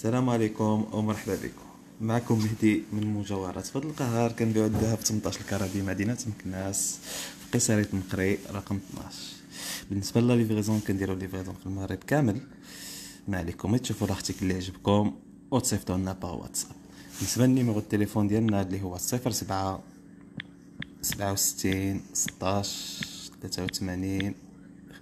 السلام عليكم ومرحبا بكم معكم مهدي من مجوهرات فضل القهار كنبيعو الذهب 18 الكرابي مدينه مكناس في قصرية مقري رقم 12 بالنسبه لا ليفريزون كنديرو ليفريزون في المغرب كامل ما عليكم تشوفوا راحتك اللي عجبكم وتصيفطوا لنا با واتساب بالنسبه للنيميرو التليفون ديالنا اللي هو 07 67 16 83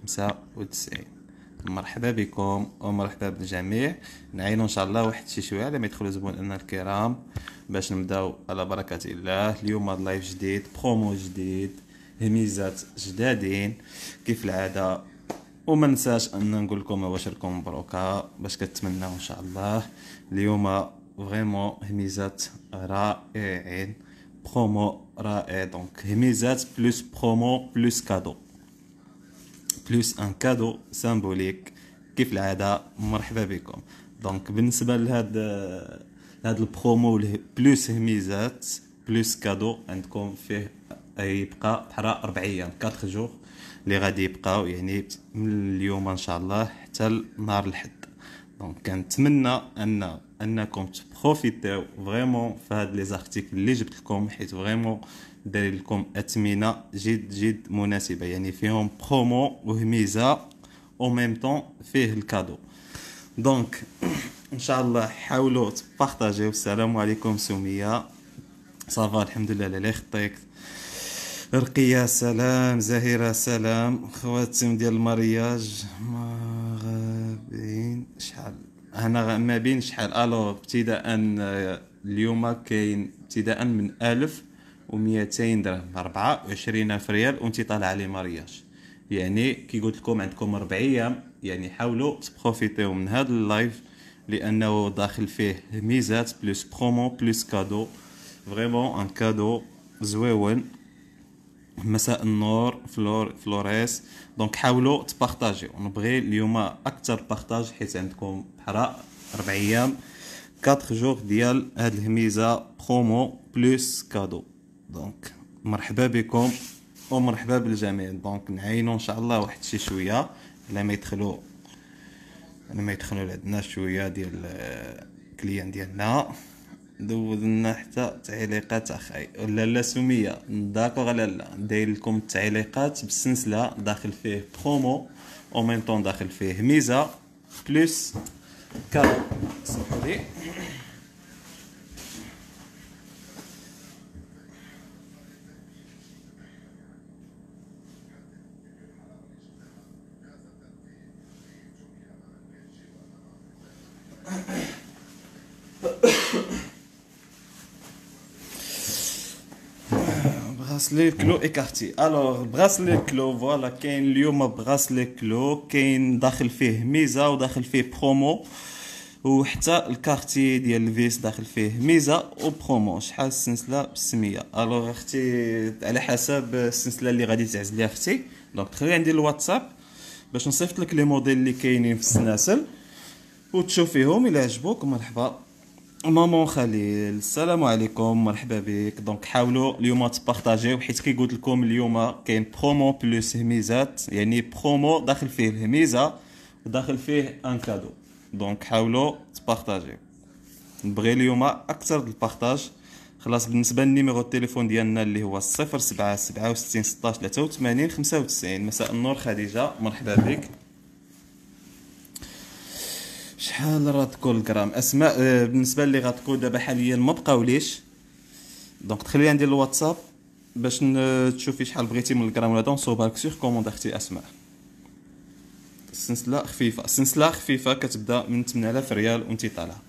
95 مرحبا بكم ومرحبا بالجميع نعينوا ان شاء الله واحد شي شويه على ما يدخلوا زبوننا الكرام باش نبداو على بركه الله اليوم هذا لايف جديد برومو جديد هميزات جدادين كيف العاده وما ننساش ان نقول لكم واشركم مبروكه باش كتمناو ان شاء الله اليوم فريمون هميزات رائعين برومو رائع دونك هميزات بلس برومو بلس كادو بلوس ان كادو سامبوليك كيف العاده مرحبا بكم دونك بالنسبه لهاد لهاد البرومو بلوس هميزات بلوس كادو عندكم فيه يبقى بحال 4 ايام 4 جوغ اللي غادي يبقاو يعني من اليوم ان شاء الله حتى نهار الحد دونك كنتمنى ان انكم تبروفيتيو فريمون في هاد لي زارتيكل اللي جبت لكم حيت فريمون دار لكم اثمنه جد جد مناسبه يعني فيهم برومو وميزه او ميم طون فيه الكادو دونك ان شاء الله حاولوا تبارطاجيو السلام عليكم سميه صافا الحمد لله على خطيك رقية سلام زهيرة سلام خواتم ديال المارياج ما بين شحال هنا ما بين شحال الو ابتداء اليوم كاين ابتداء من ألف و ميتين درهم عشرين ألف ريال وانت طالع لي مارياج يعني كي قلت لكم عندكم ربع ايام يعني حاولوا تبروفيتيو من هذا اللايف لانه داخل فيه ميزات بلس برومو بلس كادو فريمون ان كادو زويون مساء النور فلور فلوريس دونك حاولوا تبارطاجيو نبغي اليوم اكثر بارطاج حيت عندكم بحال ربع ايام 4 جوغ ديال هاد الهميزه برومو بلس كادو دونك مرحبا بكم ومرحبا بالجميع دونك نعينو ان شاء الله واحد شي شويه الا ما يدخلوا الا ما يدخلوا لعندنا شويه ديال الكليان ديالنا دوزنا حتى تعليقات اخاي ولا لا سميه داكوغ لا لا داير لكم التعليقات بالسلسله داخل فيه برومو او ميم طون داخل فيه ميزه بلس كارو سمحوا لي براسلي كلو ايكارتي الوغ براسلي كلو فوالا كاين اليوم براسلي كلو كاين داخل فيه ميزه وداخل فيه برومو وحتى الكارتي ديال الفيس داخل فيه ميزه وبرومو شحال السنسلة بسمية الوغ اختي على حسب السنسلة اللي غادي تعزلي اختي دونك تخلي عندي الواتساب باش نصيفط لك لي موديل اللي كاينين في السلاسل وتشوفيهم الى عجبوك مرحبا مامون خليل السلام عليكم مرحبا بك دونك حاولوا اليوم تبارطاجيو حيت كي قلت لكم اليوم كاين برومو بلوس هميزات يعني برومو داخل فيه الهميزه وداخل فيه ان كادو دونك حاولوا تبارطاجيو نبغي اليوم اكثر البارطاج خلاص بالنسبه للنيميرو التليفون ديالنا اللي هو 07 16 95 مساء النور خديجه مرحبا بك شحال راه تكون الكرام اسماء آه، بالنسبه اللي غتكون دابا حاليا ما بقاوليش دونك تخليها ندير الواتساب باش تشوفي شحال بغيتي من الكرام ولا دونك لك سيغ كوموند اختي اسماء السنسله خفيفه السنسله خفيفه كتبدا من 8000 ريال وانت طالعه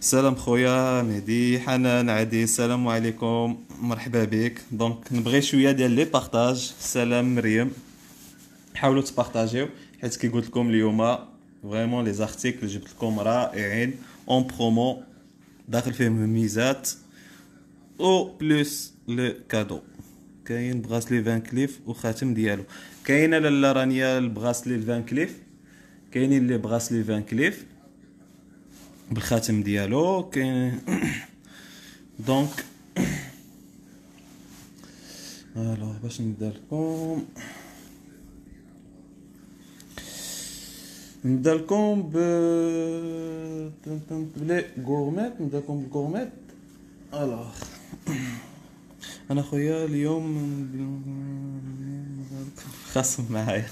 سلام خويا مهدي حنان عادي السلام عليكم مرحبا بك دونك نبغي شويه ديال لي بارطاج سلام مريم حاولوا تبارطاجيو حيت كي قلت لكم اليوم فريمون لي زارتيكل جبت لكم رائعين اون برومو داخل فيهم ميزات او بلس لو كادو كاين بغاسلي فان كليف وخاتم ديالو كاين لالا رانيا البراسلي الفان كليف كاينين لي بغاسلي فان كليف بالخاتم ديالو كاين دونك الو باش ندير لكم نبدالكم ب بلي غورميت نبدالكم بالغورميت الوغ انا خويا اليوم خاصم معايا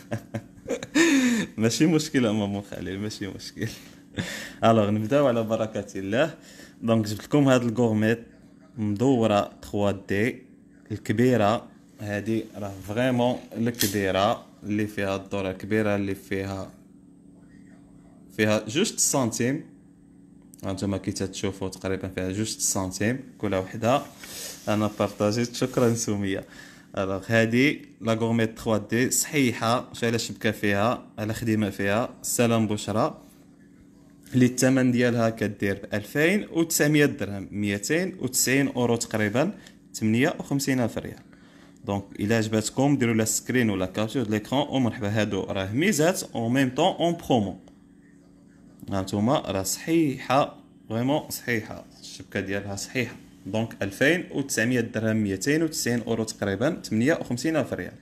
ماشي مشكل ماما خليل ماشي مشكل الوغ نبداو على بركة الله دونك جبت لكم هاد الغورميت مدورة 3 دي الكبيرة هادي راه فريمون الكبيرة اللي فيها الدورة الكبيرة اللي فيها فيها جوج سنتيم هانتوما كي تتشوفوا تقريبا فيها جوج سنتيم كل وحده انا بارطاجيت شكرا سميه الوغ هادي لا غورميت 3 دي صحيحه ماشي على شبكه فيها على خدمه فيها سلام بشرى اللي الثمن ديالها كدير ب 2900 درهم 290 اورو تقريبا 58 الف ريال دونك الا عجبتكم ديروا لها سكرين ولا ديال ليكرون ومرحبا هادو راه ميزات اون ميم طون اون برومو هانتوما راه صحيحه فريمون صحيحه الشبكه ديالها صحيحه دونك ألفين تسعميه درهم ميتين تسعين اورو تقريبا خمسين الف ريال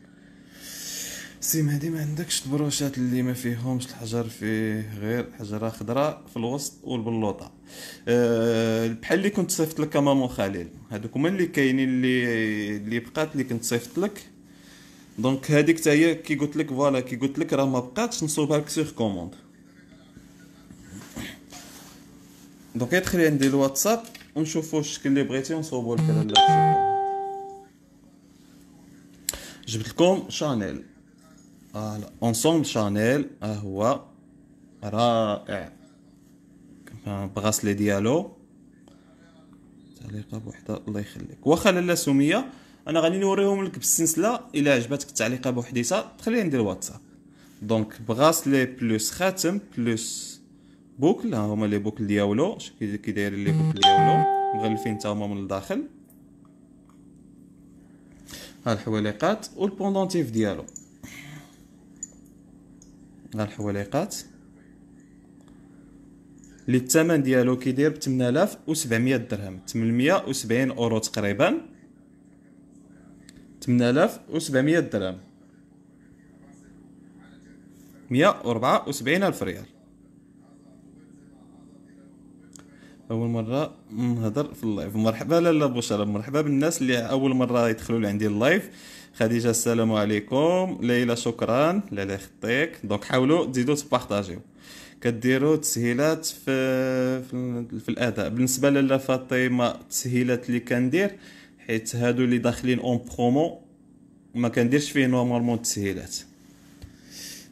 سيم هادي ما عندكش البروشات اللي ما فيهمش الحجر فيه غير حجره خضراء في الوسط والبلوطه أه بحال اللي كنت صيفط لك امام خليل هادوك هما اللي كاينين اللي اللي بقات اللي كنت صيفط لك دونك هذيك حتى هي كي قلت لك فوالا كي قلت لك راه ما بقاتش نصوبها لك سيغ كوموند دونك يدخل عندي الواتساب ونشوفوا الشكل اللي بغيتي ونصوبوا لك على جبت لكم شانيل آه اونسومبل شانيل ها آه هو رائع براسلي ديالو تعليقه بوحده الله يخليك واخا لالا سميه انا غادي نوريهم لك بالسلسله الا عجبتك التعليقه بوحديتها دخلي عندي الواتساب دونك براسلي بلس خاتم بلس بوكل ها هما لي بوكل ديالو شوف كي دايرين لي بوكل ديالو مغلفين تاهما من الداخل ها الحواليقات والبوندونتيف ديالو ها الحواليقات لي الثمن ديالو كيدير ب 8700 درهم 870 اورو تقريبا 8700 درهم 174000 ريال اول مره نهضر في اللايف مرحبا لالا بشرى مرحبا بالناس اللي اول مره يدخلوا لعندي اللايف خديجه السلام عليكم ليلى شكرا لالا خطيك دونك حاولوا تزيدوا تبارطاجيو كديروا تسهيلات في في, في الاداء بالنسبه لالا فاطمه التسهيلات اللي كندير حيت هادو اللي داخلين اون برومو ما كنديرش فيه نورمالمون التسهيلات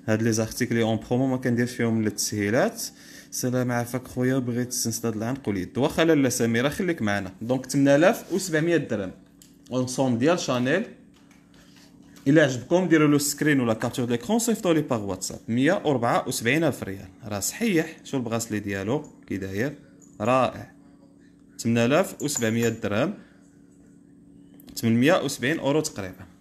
هاد لي زارتيكل اون برومو ما كنديرش فيهم التسهيلات السلام عافاك خويا بغيت تستنسد العنق وليد واخا لا سميره خليك معنا دونك 8700 درهم اونسوم ديال شانيل الا عجبكم ديروا له سكرين ولا كابتور ديكرون صيفطوا لي باغ واتساب 174 الف ريال راه صحيح شو البغاسلي ديالو كي داير رائع 8700 درهم 870 اورو تقريبا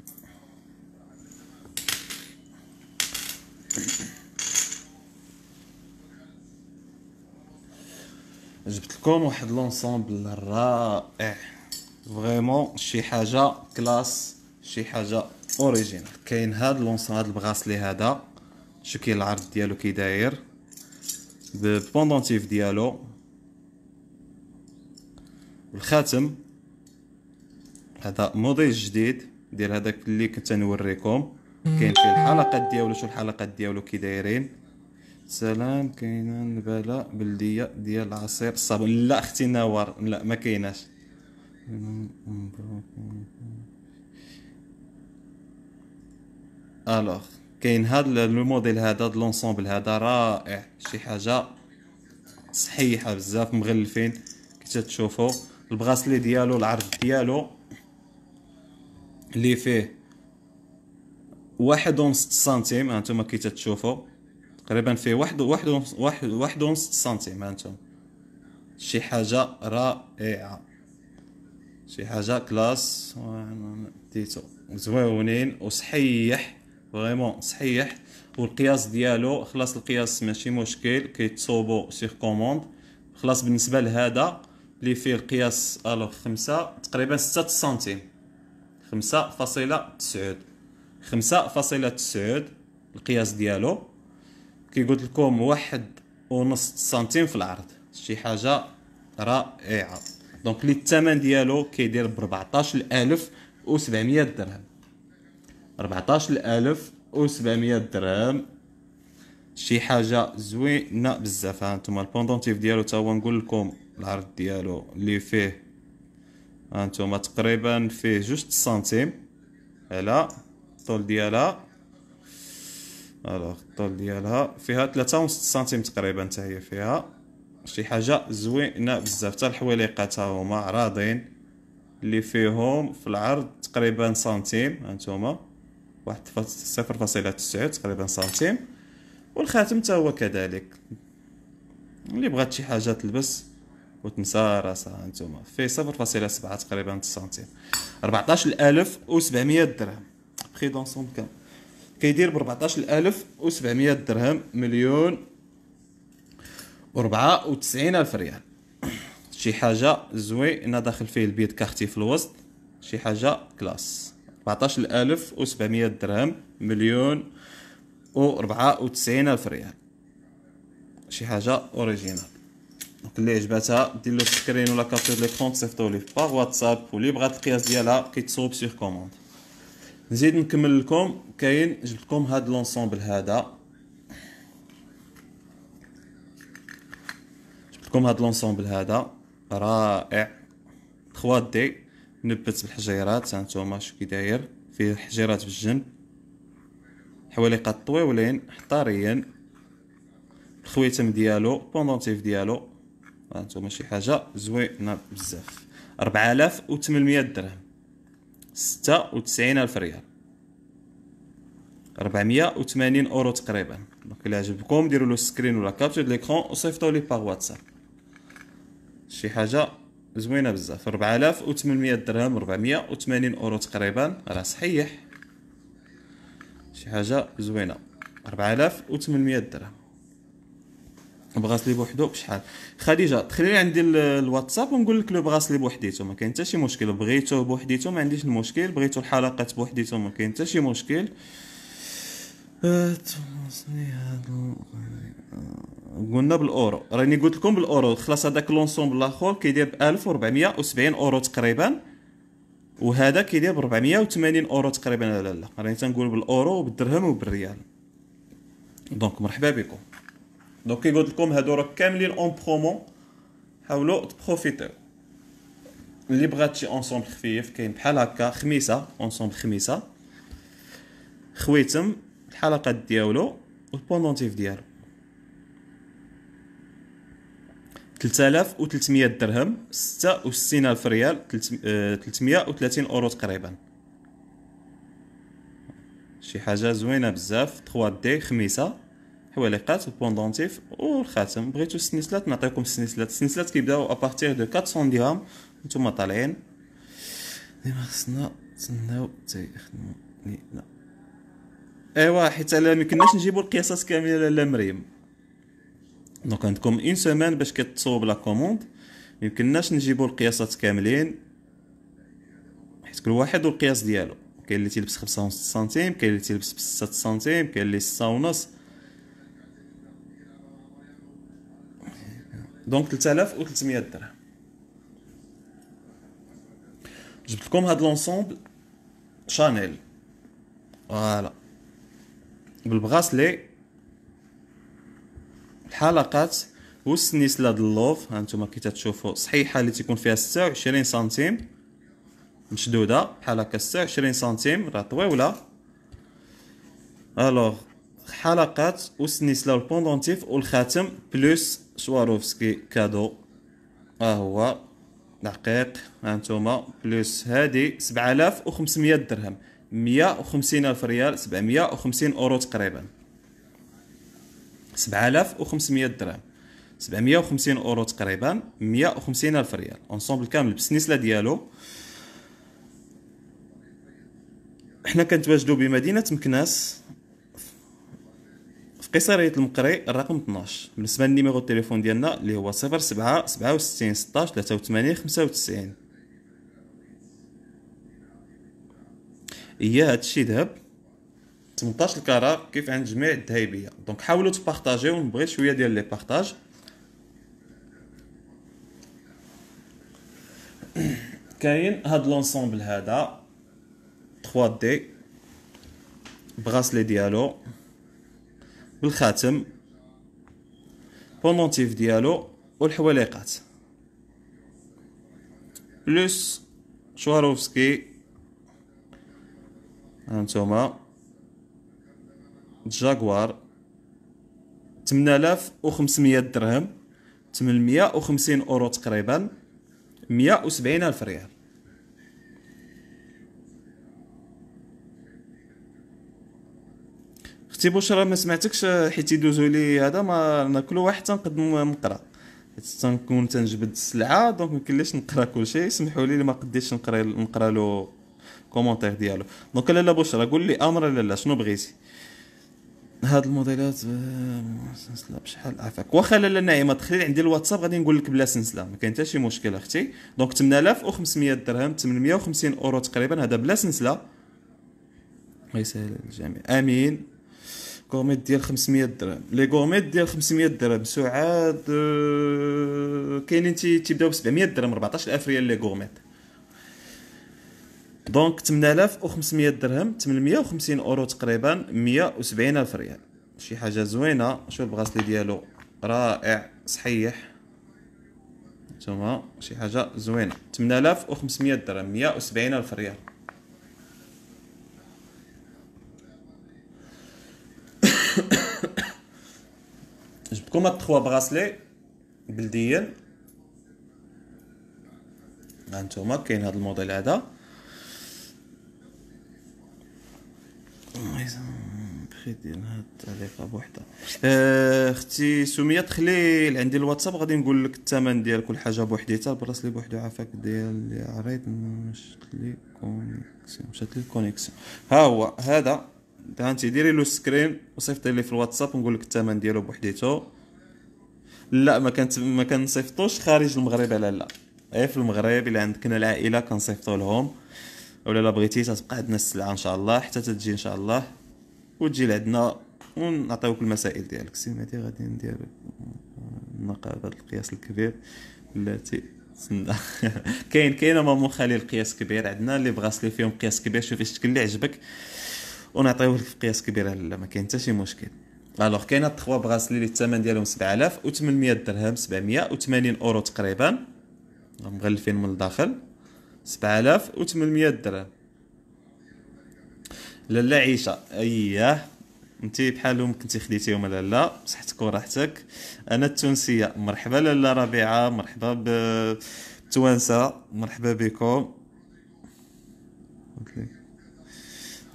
جبت لكم واحد لونسومبل رائع فريمون شي حاجه كلاس شي حاجه اوريجينال كاين هاد لونسون هاد البغاسلي هذا شو كاين العرض ديالو كي داير بوندونتيف ديالو والخاتم هذا موديل جديد ديال هذاك اللي كنت نوريكم كاين فيه الحلقات ديالو شو الحلقات ديالو كي دايرين سلام كاينه نباله بلديه ديال عصير الصابون لا اختي نوار لا ما كايناش الوغ كاين هذا لو موديل هذا لونسومبل هذا رائع شي حاجه صحيحه بزاف مغلفين كي تشوفوا البغاسلي ديالو العرض ديالو اللي فيه واحد ونص سنتيم هانتوما كي تتشوفوا تقريبا في واحد واحد واحد ونص سنتي معناتهم شي حاجه رائعه شي حاجه كلاس ديتو زوينين وصحيح فريمون صحيح والقياس ديالو خلاص القياس ماشي مشكل كيتصوبو سيغ كوموند خلاص بالنسبه لهذا اللي فيه القياس الوغ خمسة تقريبا ستة سنتيم خمسة فاصلة تسعود خمسة فاصلة تسعود القياس ديالو كي قلت لكم واحد ونص سنتيم في العرض شي حاجه رائعه دونك لي الثمن ديالو كيدير ب 14700 درهم 14700 درهم شي حاجه زوينه بزاف ها نتوما البوندونتيف ديالو تا هو نقول لكم العرض ديالو اللي فيه ها نتوما تقريبا فيه جوج سنتيم على الطول ديالها الوغ الطول ديالها فيها ثلاثة ونص سنتيم تقريبا حتى هي فيها شي حاجه زوينه بزاف حتى الحويليقه حتى هما راضين اللي فيهم في العرض تقريبا سنتيم هانتوما واحد صفر فاصلة تسعود تقريبا سنتيم والخاتم حتى هو كذلك اللي بغات شي حاجه تلبس وتنسى راسها هانتوما فيه صفر فاصلة سبعة تقريبا سنتيم ربعطاش الالف وسبعمية درهم بخي دونسون كامل كيدير ب 14700 درهم مليون و 94000 الف ريال شي حاجه زوينه داخل فيه البيت كارتي في الوسط شي حاجه كلاس 14700 درهم مليون و 94000 الف ريال شي حاجه اوريجينال دونك اللي عجباتها دير له سكرين ولا كابتور ليكرون تصيفطوا ليه باغ واتساب واللي بغات القياس ديالها كيتصوب سيغ كوموند نزيد نكمل لكم كاين جبت لكم هاد لونسومبل هذا جبت لكم هذا لونسومبل هذا رائع 3 دي نبت بالحجيرات هانتوما شو كي داير فيه حجيرات في الجنب حواليقات طويولين حطاريين الخويتم ديالو بوندونتيف ديالو هانتوما شي حاجه زوينه بزاف 4800 درهم ستة وتسعين ألف ريال ربعمية وثمانين أورو تقريبا دونك إلا عجبكم ديرولو له سكرين ولا كابتشر ليكخون وصيفطوا لي باغ واتساب شي حاجة زوينة بزاف ربعالاف وثمانمية درهم ربعمية وثمانين أورو تقريبا راه صحيح شي حاجة زوينة ربعالاف وثمانمية درهم براسلي بوحدو بشحال خديجه تخلي لي عندي الواتساب ونقول لك لو براسلي بوحديته ما كاين حتى شي مشكل بغيتو بوحديته ما عنديش المشكل بغيتو الحلقات بوحديته ما كاين حتى شي مشكل قلنا بالاورو راني قلت لكم بالاورو خلاص هذاك لونسومبل الاخر كيدير ب 1470 اورو تقريبا وهذا كيدير ب 480 اورو تقريبا لا لا راني تنقول بالاورو وبالدرهم وبالريال دونك مرحبا بكم دونك كيقول لكم هادو راه كاملين اون برومو حاولوا تبروفيتيو اللي بغات شي اونسومبل خفيف كاين بحال هكا خميسه اونسومبل خميسه خويتم الحلقات ديالو والبوندونتيف ديالو 3300 درهم 66000 ريال 330 اورو تقريبا شي حاجه زوينه بزاف 3 دي خميسه حوالقات البوندونتيف والخاتم بغيتو السنسلات نعطيكم السنسلات السنسلات كيبداو ابارتيغ دو 400 درهم نتوما طالعين ديما خصنا نتسناو حتى يخدمو لينا ايوا حيت انا مكناش نجيبو القياسات كامله لالا مريم دونك عندكم اون سومان باش كتصوب لا كوموند ميمكناش نجيبو القياسات كاملين حيت كل واحد والقياس ديالو كاين اللي تيلبس خمسة ونص سنتيم كاين اللي تيلبس بستة سنتيم كاين اللي ستة ونص دونك 3300 درهم جبت لكم هاد لونسومبل شانيل فوالا بالبراسلي الحلقات والسنيسله ديال اللوف هانتوما كي تتشوفوا صحيحه اللي تيكون فيها 26 سنتيم مشدوده بحال هكا 26 سنتيم راه طويله الوغ حلقات وسنيسلا البوندونتيف والخاتم بلوس سواروفسكي كادو ها هو هانتوما ها هادي بلوس هادي 7500 درهم 150 الف ريال 750 اورو تقريبا 7500 درهم 750 اورو تقريبا 150 الف ريال اونسومبل كامل بالسنسله ديالو حنا كنتواجدو بمدينه مكناس قصريه المقري الرقم 12 بالنسبه للنيميرو التليفون ديالنا اللي هو 07 67 16 83 95 هي هادشي ذهب 18 الكرا كيف عند جميع الذهبيه دونك حاولوا تبارطاجيو نبغي شويه ديال لي بارطاج كاين هاد لونسومبل هذا 3 دي براسلي ديالو الخاتم بونونتيف ديالو والحواليقات بلس شواروفسكي هانتوما جاكوار 8500 درهم 850 اورو تقريبا 170 الف ريال اختي بشرى ما سمعتكش حيت يدوزوا لي هذا ما ناكلو واحد تنقد نقرا حيت تنكون تنجبد السلعه دونك ما يمكنليش نقرا كلشي سمحوا لي ما قديتش نقرا نقرا له كومونتير ديالو دونك لالا بشرى قول لي امر لالا شنو بغيتي هاد الموديلات آه، سنسلا بشحال عافاك واخا لالا نعيمه دخلي عندي الواتساب غادي نقول لك بلا سنسله ما كاين حتى شي مشكل اختي دونك 8500 درهم 850 اورو تقريبا هذا بلا سنسله الله يسهل الجميع امين كوميت ديال 500 درهم لي كوميت ديال 500 درهم سعاد آه، كاينين تي تيبداو ب 700 درهم 14000 ريال لي كوميت دونك 8500 درهم 850 اورو تقريبا 170 الف ريال شي حاجه زوينه شوف البغاسلي ديالو رائع صحيح نتوما شي حاجه زوينه 8500 درهم 170 الف ريال جبتكم هاد تخوا بغاسلي بلديين هانتوما كاين هاد الموديل هذا بخير ديال هاد التعليقه آه، اختي سميه تخلي عندي الواتساب غادي نقول لك الثمن ديال كل حاجه بوحديتها البراسلي بوحدو عافاك ديال اللي عريض مشات لي كونيكسيون مشات لي كونيكسيون ها هو هذا هانتي ديري له سكرين وصيفطي لي في الواتساب ونقول لك الثمن ديالو بوحديتو لا ما كانت ما كنصيفطوش خارج المغرب لا لا غير في المغرب الا عندكنا العائله كنصيفطو لهم ولا لا بغيتي تبقى عندنا السلعه ان شاء الله حتى تجي ان شاء الله وتجي لعندنا ونعطيوك المسائل ديالك سي غادي ندير نقابة القياس الكبير التي تسنى كاين كاين مامو خالي قياس كبير عندنا اللي بغا سلي فيهم قياس كبير شوفي الشكل اللي عجبك ونعطيوه في قياس كبير لا ما كاين حتى شي مشكل الوغ كاينه التخوا بغاسلي اللي الثمن ديالهم 7800 درهم 780 اورو تقريبا مغلفين من الداخل 7800 درهم لالا عيشه اييه انت بحالهم كنتي خديتيهم لالا صحتك وراحتك انا التونسيه مرحبا لالا ربيعه مرحبا بالتوانسه مرحبا بكم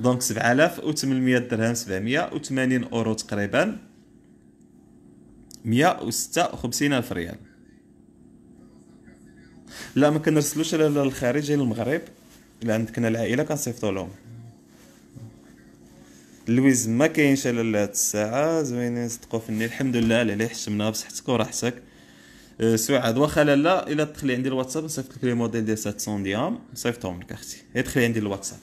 دونك 7800 درهم 780 اورو تقريبا 156 الف ريال لا ما كنرسلوش على الخارج ديال المغرب الا عندكنا العائله كنصيفطو لهم لويز ما كاينش على هاد الساعه زوينين صدقوا فيني الحمد لله على حشمنا بصحتك وراحتك أه، سعاد واخا لا الا تدخلي عندي الواتساب نصيفط لك لي موديل ديال 700 ديام نصيفطهم لك اختي هي إيه، دخلي عندي الواتساب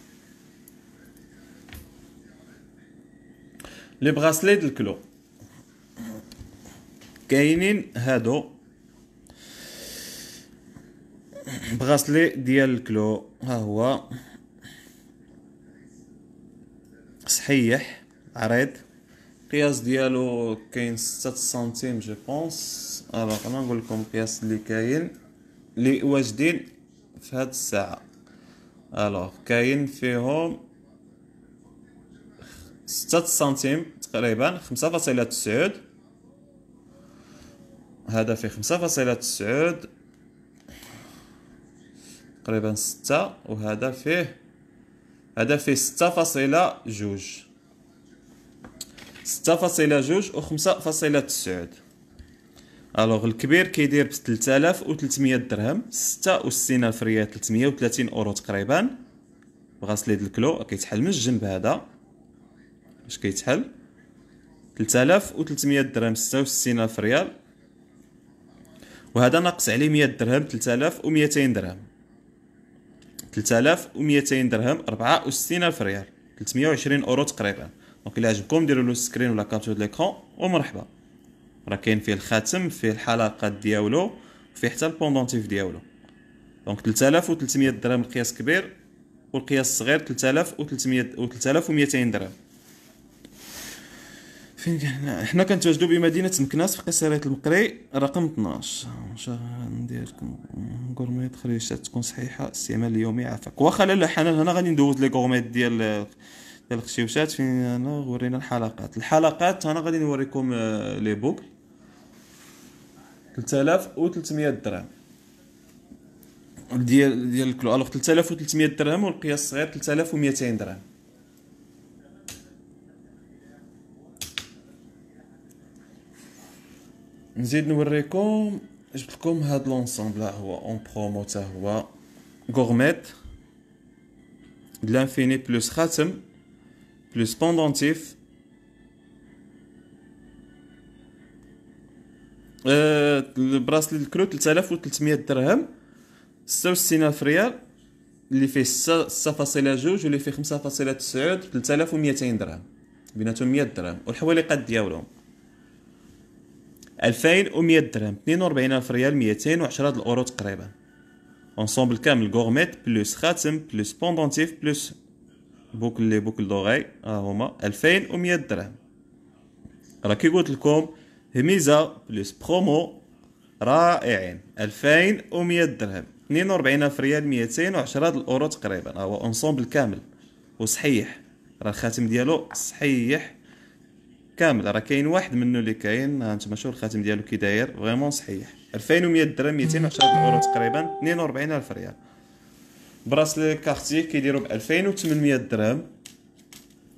لي بغاسلي د الكلو كاينين هادو بغاسلي ديال الكلو ها هو صحيح عريض القياس ديالو كاين 6 سنتيم جو بونس الوغ انا نقول لكم القياس اللي كاين اللي واجدين في هاد الساعه الوغ كاين فيهم 6 سنتيم تقريبا 5.9 هذا فيه 5.9 تقريبا 6 وهذا فيه هذا فيه 6.2 6.2 و 5.9 الوغ الكبير كيدير ب 3300 درهم 66 الفريات 330 اورو تقريبا بغسلي د الكلو كيتحل من الجنب هذا اش كيتحل 3300 درهم 66 الف ريال وهذا ناقص عليه 100 درهم 3200 درهم 3200 درهم 64 الف ريال 320 اورو تقريبا دونك الا عجبكم ديروا له سكرين ولا كابتور ليكرون ومرحبا راه كاين فيه الخاتم فيه الحلقات ديالو وفيه حتى البوندونتيف ديالو دونك 3300 درهم القياس كبير والقياس الصغير 3300 و 3200 درهم فين حنا حنا كنتواجدوا بمدينه مكناس في قصريه المقري رقم 12 ان شاء الله ندير لكم غورمي تخرجات تكون صحيحه الاستعمال اليومي عافاك واخا لا حنان هنا غادي ندوز لي غورميت ديال ديال الخشيوشات فين انا ورينا الحلقات الحلقات انا غادي نوريكم آه، لي بوك 3300 درهم ديال ديال الكلو الوغ 3300 درهم والقياس الصغير 3200 درهم نزيد نوريكم جبت لكم هاد لونسومبل ها هو اون برومو تا هو غورميت لانفيني بلوس خاتم بلوس بوندونتيف أه البراسلي و 3300 درهم 66 الف ريال اللي فيه 6.2 واللي فيه 5.9 3200 درهم بيناتهم 100 درهم والحوالي قد ديالهم 2100 درهم 42000 ريال 210 الاورو تقريبا اونسومبل كامل غورميت بلس خاتم بلس بوندونتيف بلس بوكل لي بوكل دوغاي ها هما 2100 درهم راه كي قلت لكم هميزه بلس برومو رائعين 2100 درهم 42000 ريال 210 الاورو تقريبا هو اونسومبل كامل وصحيح راه الخاتم ديالو صحيح كامل راه كاين واحد منه اللي كاين ها انتم شوف الخاتم ديالو كي داير فريمون صحيح 2100 درهم 210 اورو تقريبا 42000 ريال براسلي كارتي كيديروا ب 2800 درهم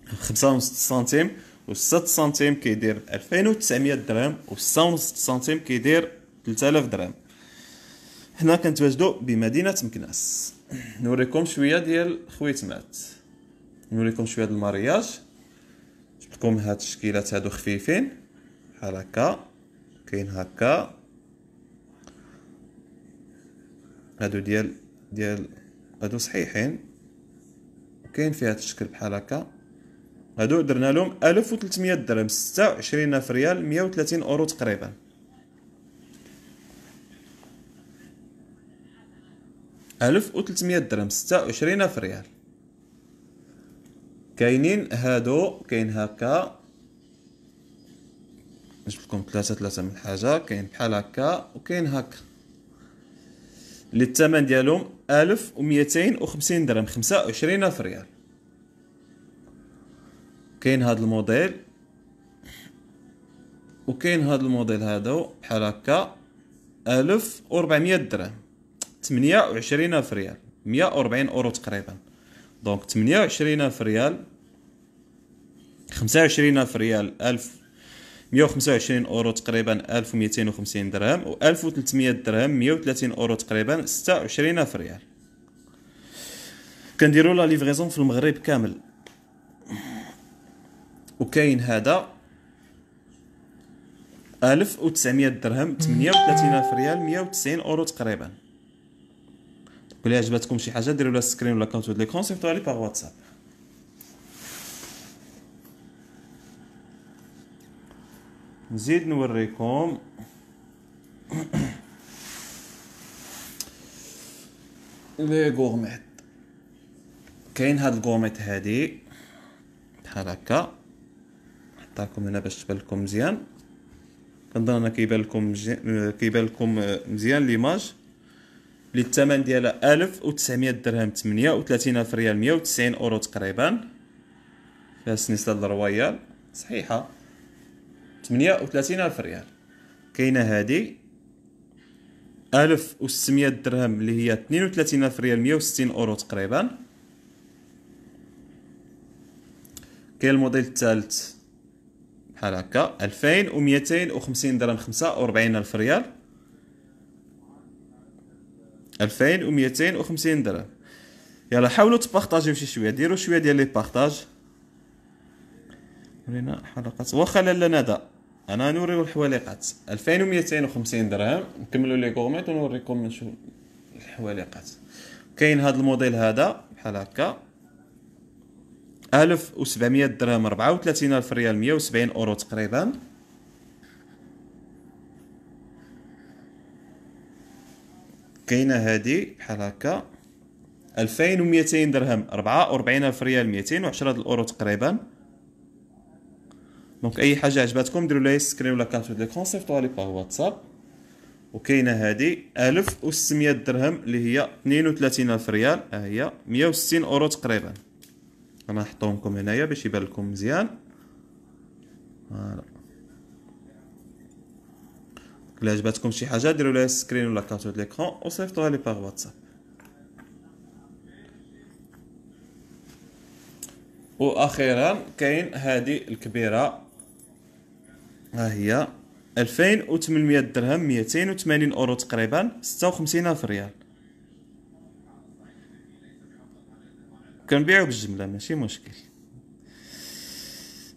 65 سنتيم و 6 سنتيم كيدير 2900 درهم و 6 سنتيم كيدير 3000 درهم هنا كنتواجدو بمدينه مكناس نوريكم شويه ديال خويتمات نوريكم شويه ديال المارياج عندكم هاد التشكيلات هادو خفيفين بحال هكا كاين هكا هادو ديال ديال هادو صحيحين كاين فيها هاد الشكل بحال هكا هادو درنا لهم 1300 درهم 26 في ريال 130 اورو تقريبا ألف وثلاثمية درهم ستة وعشرين ريال كاينين هادو كاين هكا نجيب لكم ثلاثة ثلاثة من حاجة كاين بحال هكا وكاين هكا للثمن ديالهم ألف وميتين وخمسين درهم خمسة وعشرين ألف ريال كاين هاد الموديل وكاين هاد الموديل هادو بحال هكا ألف وربعمية درهم تمنية وعشرين ألف ريال مية وربعين أورو تقريبا دونك 28000 ريال 25000 ريال 1000 125 اورو تقريبا 1250 درهم و 1300 درهم 130 اورو تقريبا 26000 ريال كنديروا لا ليفريزون في المغرب كامل وكاين هذا 1900 درهم 38000 ريال 190 اورو تقريبا ولا عجبتكم شي حاجه ديروا لها سكرين ولا كونتو دو ليكرون صيفطوها لي باغ واتساب نزيد نوريكم لي غورميت كاين هاد الغورميت هادي بحال هكا نحطها هنا باش تبان لكم مزيان كنظن انا كيبان لكم مزيان كيبان لكم آه، مزيان ليماج اللي الثمن ديالها 1900 درهم 38 الف ريال 190 اورو تقريبا فيها سنيسه الرويال صحيحه 38 الف ريال كاينه هذه 1600 درهم اللي هي 32 الف ريال 160 اورو تقريبا كاين الموديل الثالث بحال هكا 2250 درهم 45 الف ريال 2250 درهم يلا حاولوا تبارطاجيو شي شويه ديروا شويه ديال لي بارطاج ورينا حلقات واخا لا ندى انا نوريو الحواليقات 2250 درهم نكملوا لي كوميت ونوريكم نشوف الحواليقات كاين هذا الموديل هذا بحال هكا 1700 درهم 34000 ريال 170 اورو تقريبا كاينه هادي بحال هكا 2200 درهم 44000 ريال 210 الاورو تقريبا دونك اي حاجه عجبتكم ديروا لها سكرين ولا دو ديال الكونسيبت لي باغ واتساب وكاينه هادي 1600 درهم اللي هي 32000 ريال ها هي 160 اورو تقريبا انا نحطهم لكم هنايا باش يبان لكم مزيان فوالا الا عجبتكم شي حاجه ديروا لها سكرين ولا كارتو د ليكرون وصيفطوها لي باغ واتساب واخيرا كاين هذه الكبيره ها هي 2800 درهم 280 اورو تقريبا 56 الف ريال كنبيعو بالجمله ماشي مشكل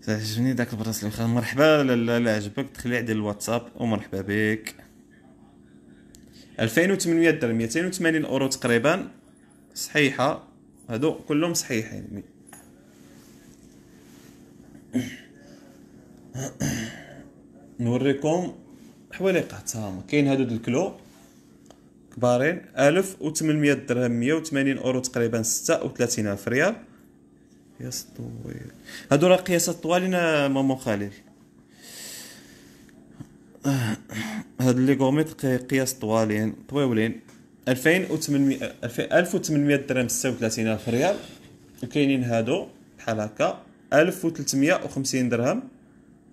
تعجبني داك البراس البراسلي مرحبا لا لا لا عجبك دخلي عندي الواتساب ومرحبا بك 2800 درهم 280 اورو تقريبا صحيحه هادو كلهم صحيحين نوريكم حواليقها هما كاين هادو د الكلو كبارين 1800 درهم 180 اورو تقريبا 36000 ريال قياس طويل هادو راه قياس الطوالين آه، مامو خالد آه، هاد لي غوميت قياس طوالين طويولين 2800 1800 درهم 36 الف ريال وكاينين هادو بحال هكا 1350 درهم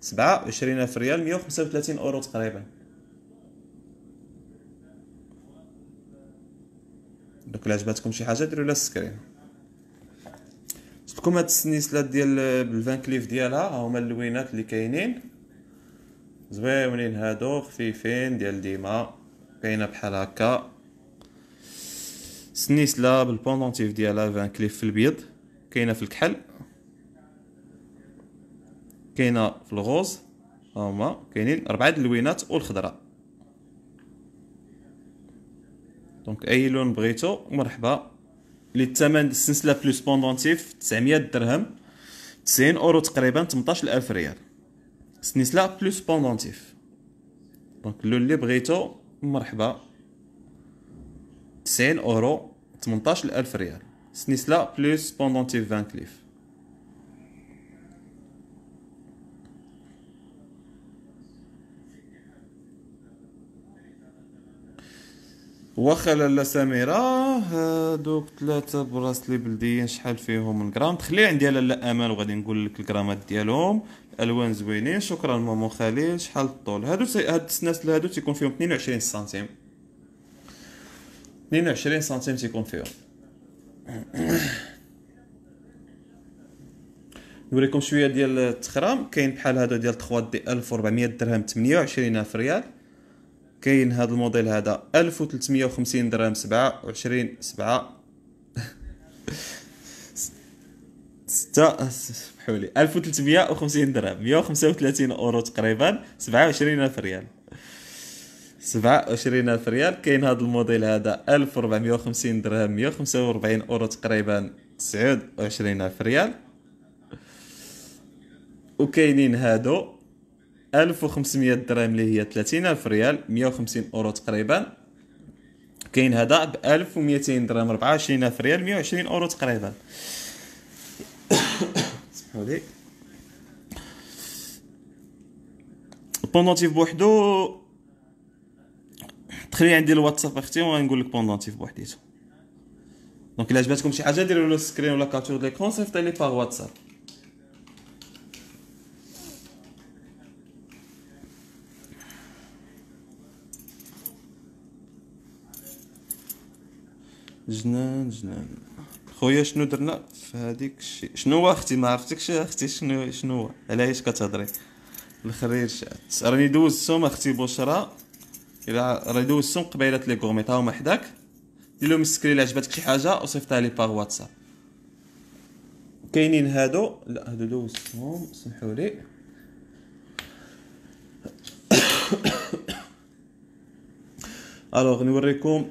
27 الف ريال 135 اورو تقريبا دوك الا عجبتكم شي حاجه ديروا لها سكرين شفتكم هاد السنيسلات ديال بالفان كليف ديالها هما اللوينات اللي كاينين زويونين هادو خفيفين ديال ديما كاينه بحال هكا سنيسله بالبوندونتيف ديالها فان كليف في البيض كاينه في الكحل كاينه في الغوز هما كاينين اربعه اللوينات والخضراء دونك اي لون بغيتو مرحبا اللي الثمن السلسله بلوس بوندونتيف 900 درهم 90 اورو تقريبا 18000 ريال سنسلا بلوس بوندونتيف دونك لو اللي بغيتو مرحبا 90 اورو 18000 ريال سنسلا بلوس بوندونتيف فان كليف واخا لا سميره هادوك ثلاثه براسلي بلديين شحال فيهم الجرام خلي عندي لا امل وغادي نقول لك الجرامات ديالهم الالوان زوينين شكرا مامو خليل شحال الطول هادو سي... هاد السناسل هادو تيكون فيهم 22 سنتيم 22 سنتيم تيكون فيهم نوريكم شويه ديال التخرام كاين بحال هادو ديال 3 دي 1400 درهم الف ريال كاين هذا الموديل هذا 1350 درهم 27 7 6 سمحوا لي 1350 درهم 135 اورو تقريبا 27000 ريال 27000 ريال كاين هذا الموديل هذا 1450 درهم 145 اورو تقريبا 29000 ريال وكاينين هادو 1500 درهم اللي هي 30000 ريال 150 اورو تقريبا كاين هذا ب 1200 درهم 24000 ريال 120 اورو تقريبا اسمحوا لي البوندونتيف بوحدو دخلي عندي الواتساب اختي وغنقول لك بوندونتيف بوحديتو دونك الا عجبتكم شي حاجه ديروا له سكرين ولا كابتور ديكرون صيفط لي باغ واتساب جنان جنان خويا شنو درنا في هذيك الشيء شنو هو اختي ما عرفتكش اختي شنو شنو هو علاش كتهضري الخرير شات راني دوزتهم اختي بشرى الى راني دوزتهم قبيله لي غورميت هما حداك دير لهم السكري الا عجبتك شي حاجه وصيفطها لي باغ واتساب كاينين هادو لا هادو دوزتهم سمحوا لي الوغ نوريكم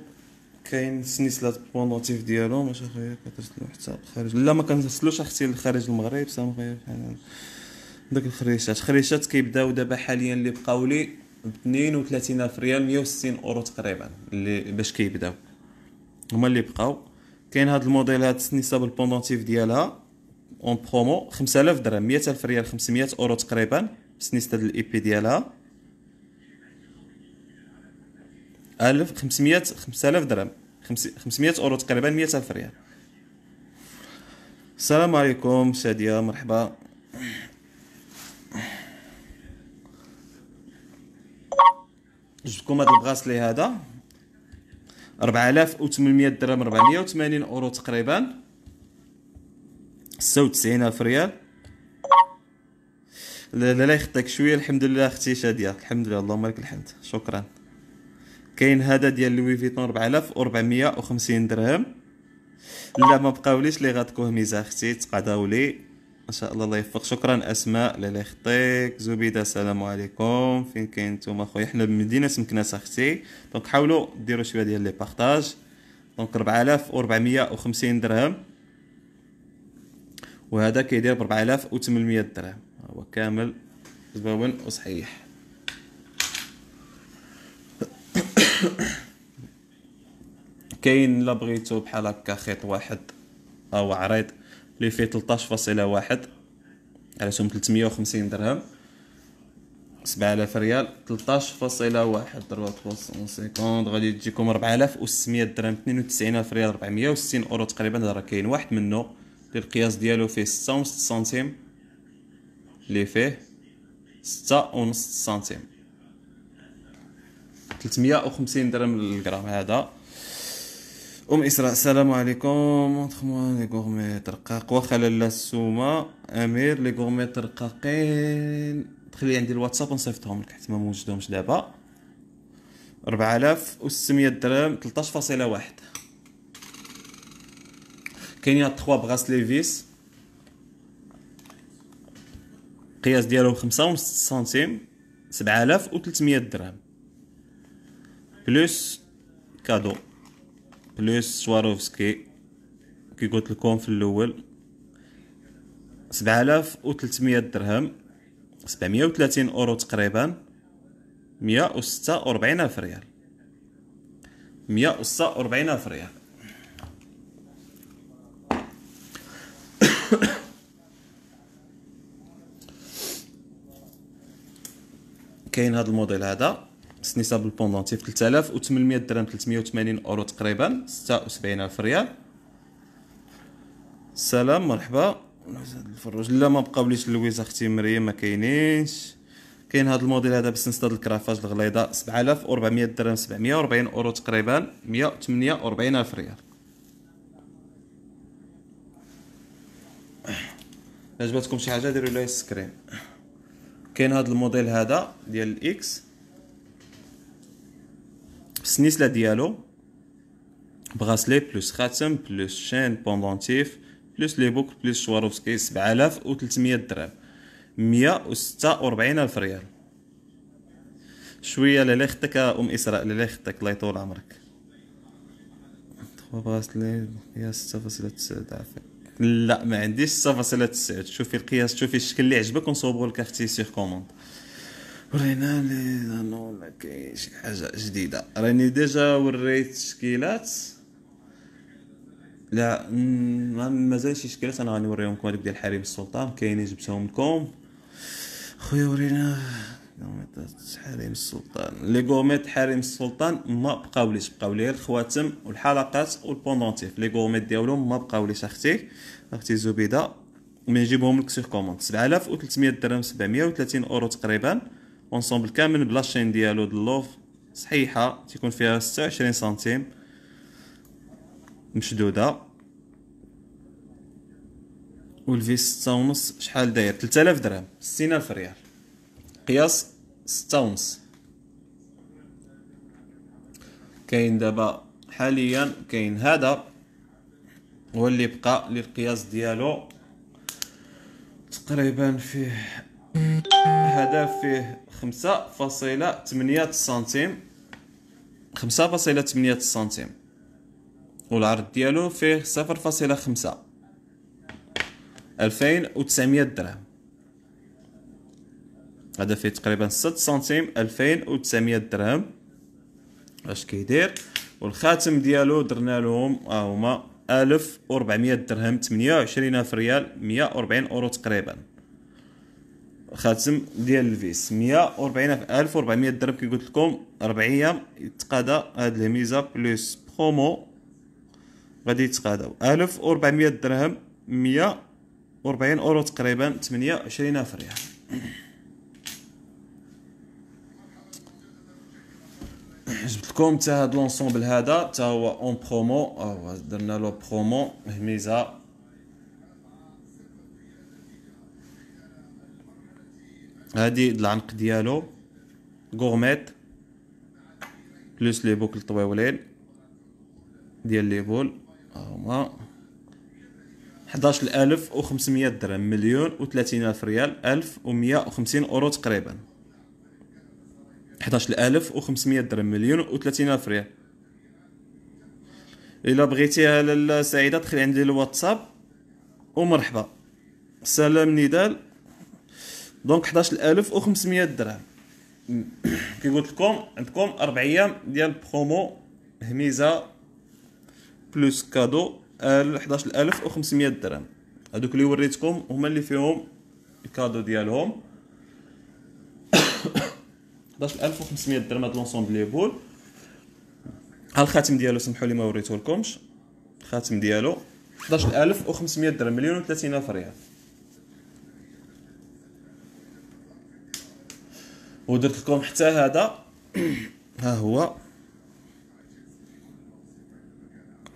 كاين سنسلات بونوتيف ديالهم اش إيه، اخويا كترسلو حتى خارج لا ما كنرسلوش اختي لخارج المغرب سام اخويا يعني داك الخريشات خريشات كيبداو دابا حاليا اللي بقاو لي ب 32 الف ريال 160 اورو تقريبا اللي باش كيبداو هما اللي بقاو كاين هاد الموديل هاد السنيسه بالبوندونتيف ديالها اون برومو 5000 درهم 100000 ريال 500 اورو تقريبا سنيسه ديال الاي بي ديالها 1000 500 5000 درهم 500 اورو تقريبا 100000 ريال السلام عليكم سادية مرحبا جبتكم هذا البغاسلي هذا 4800 درهم 480 اورو تقريبا 96000 ريال لا لا يخطيك شويه الحمد لله اختي شاديه الحمد لله اللهم لك الحمد شكرا كاين هذا ديال لوي فيتون 4450 درهم لا ما بقاوليش لي غاتكو ميزه اختي تقاداولي لي ان شاء الله الله يوفق شكرا اسماء لالي خطيك زبيده السلام عليكم فين كاين نتوما خويا حنا بمدينه مكناس اختي دونك حاولوا ديروا شويه ديال لي بارطاج دونك 4450 درهم وهذا كيدير ب 4800 درهم هو كامل زبون وصحيح كاين لا بغيتو بحال هكا خيط واحد او عريض اللي فيه 13.1 على سوم 350 درهم 7000 ريال 13.1 ضربة 350 غادي تجيكم 4600 درهم 92000 ريال 460 اورو تقريبا راه كاين واحد منه اللي القياس ديالو فيه 6.5 سنتيم اللي فيه 6.5 سنتيم 350 درهم للغرام هذا ام اسراء السلام عليكم تخمون لي غورمي ترقاق واخا لالا السومه امير لي غورمي ترقاقين دخلي عندي الواتساب ونصيفطهم لك حيت ما موجدهمش دابا 4600 درهم 13.1 كاين يا 3 بغاس ليفيس قياس ديالهم 5 ونص سنتيم 7300 درهم بلس كادو بلس سواروفسكي كي قلت لكم في الاول 7300 تلتمية درهم سبعمية تلاتين أورو تقريبا مية ستة ربعين ألف ريال 146 ألف ريال كاين هذا الموديل هذا خصني صاب البوندونتيف 3800 درهم 380 اورو تقريبا 76000 ريال سلام مرحبا الفروج لا ما بقاوليش لويزا اختي مريم ما كاينينش كاين هذا الموديل هذا باش نصطاد الكرافاج الغليظه 7400 درهم 740 اورو تقريبا 148 الف ريال عجبتكم شي حاجه ديروا لها سكرين كاين هذا الموديل هذا ديال الاكس بسنيسلة ديالو براسلي بلس خاتم بلس شين بوندونتيف بلس لي بوك بلس شواروفسكي 7300 درهم 146000 الف ريال شويه لالي اختك ام اسراء لالي اختك الله يطول عمرك 3 براسلي قياس 6.9 عفوا لا ما عنديش 6.9 شوفي القياس شوفي الشكل اللي عجبك ونصوبو لك اختي سيغ كوموند ورينا لي ولا كاين شي حاجه جديده راني ديجا وريت تشكيلات لا مازال شي تشكيلات انا غنوريهم لكم هاديك ديال حريم السلطان كاينين جبتهم لكم خويا ورينا غوميت حريم السلطان لي غوميت حريم السلطان ما بقاوليش بقاو لي الخواتم والحلقات والبوندونتيف لي غوميت ديالهم ما بقاوليش اختي اختي زبيده من لك سيغ كوموند 7300 درهم 730 اورو تقريبا اونسومبل كامل بلا شين ديالو اللوف صحيحه تيكون فيها 26 سنتيم مشدوده والفيس ستة ونص شحال داير 3000 درهم 60000 ريال قياس ستة ونص كاين دابا حاليا كاين هذا هو اللي بقى للقياس القياس ديالو تقريبا فيه هذا فيه خمسة فاصلة تمنية سنتيم خمسة فاصلة تمنية سنتيم والعرض ديالو فيه صفر فاصلة خمسة ألفين وتسعمية درهم هذا فيه تقريبا ست سنتيم ألفين وتسعمية درهم اش كيدير والخاتم ديالو درنا لهم هما ألف وربعمية درهم تمنية وعشرين ألف ريال مية وربعين اورو تقريبا خاتم ديال الفيس 140 1400 درهم كي قلت لكم 4 ايام يتقاضى هاد الميزه بلوس برومو غادي يتقاضاو 1400 درهم 140 اورو تقريبا 28 الف ريال جبت لكم حتى هاد لونسومبل هذا حتى هو اون برومو درنا له برومو ميزه هادي العنق ديالو غورميت بلوس لي بوكل طويولين ديال لي بول آه، هما 11500 درهم مليون و تلاتين الف ريال 1150 اورو تقريبا 11500 درهم مليون و تلاتين الف ريال الا بغيتيها لاله سعيده دخلي عندي الواتساب ومرحبا سلام نيدال دونك 11500 درهم كي قلت لكم عندكم اربع ايام ديال برومو هميزه بلس كادو 11500 درهم هذوك اللي وريتكم هما اللي فيهم الكادو ديالهم 11500 درهم هاد لونسومبل لي بول ها الخاتم ديالو سمحوا لي ما وريتهولكمش الخاتم ديالو 11500 درهم مليون و 30 الف ريال ودرت لكم حتى هذا ها هو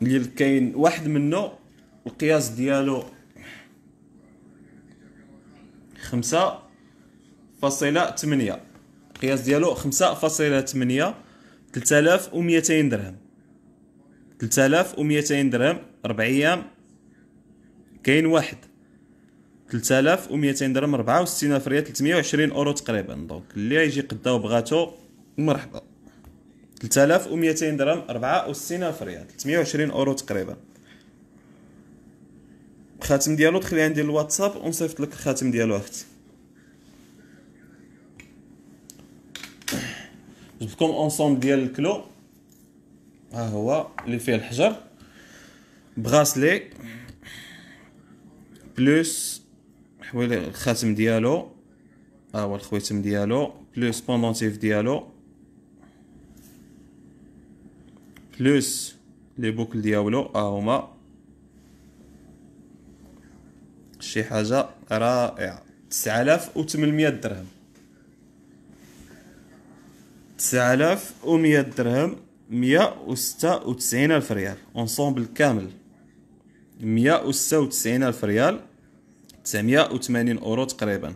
اللي كاين واحد منه القياس ديالو خمسة فاصلة ثمانية القياس ديالو خمسة فاصلة ثمانية تلتالاف وميتين درهم تلتالاف وميتين درهم ربع ايام كاين واحد 3200 درهم 64 الف ريال 320 اورو تقريبا دونك اللي يجي قداه بغاتو مرحبا 3200 درهم 64 الف ريال 320 اورو تقريبا الخاتم ديالو دخلي عندي الواتساب ونصيفط لك الخاتم ديالو اختي جبت لكم اونسومبل ديال الكلو ها هو اللي فيه الحجر بغاسلي بلوس حوالي الخاتم ديالو ها هو الخواتم ديالو بلوس بوندونتيف ديالو بلوس لي بوكل ديالو ها هما شي حاجه رائعه 9800 درهم 9100 درهم 196000 ريال اونصومبل كامل 196000 ريال 980 اورو تقريبا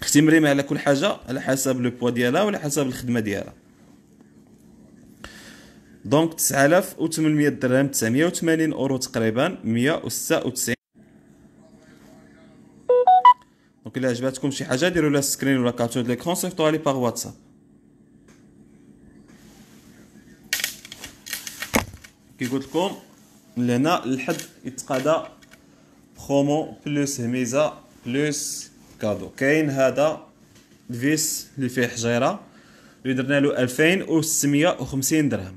ختي على كل حاجه على حسب لو بوا ديالها على حسب الخدمه ديالها دونك 9800 درهم 980 اورو تقريبا 196 دونك الا عجبتكم شي حاجه ديروا لها سكرين ولا كابتور ديال ليكرون صيفطوها لي باغ واتساب كي قلت لكم لهنا الحد يتقاضى برومو بلس هميزه بلس كادو كاين هذا الفيس اللي فيه حجيره اللي درنا له 2650 درهم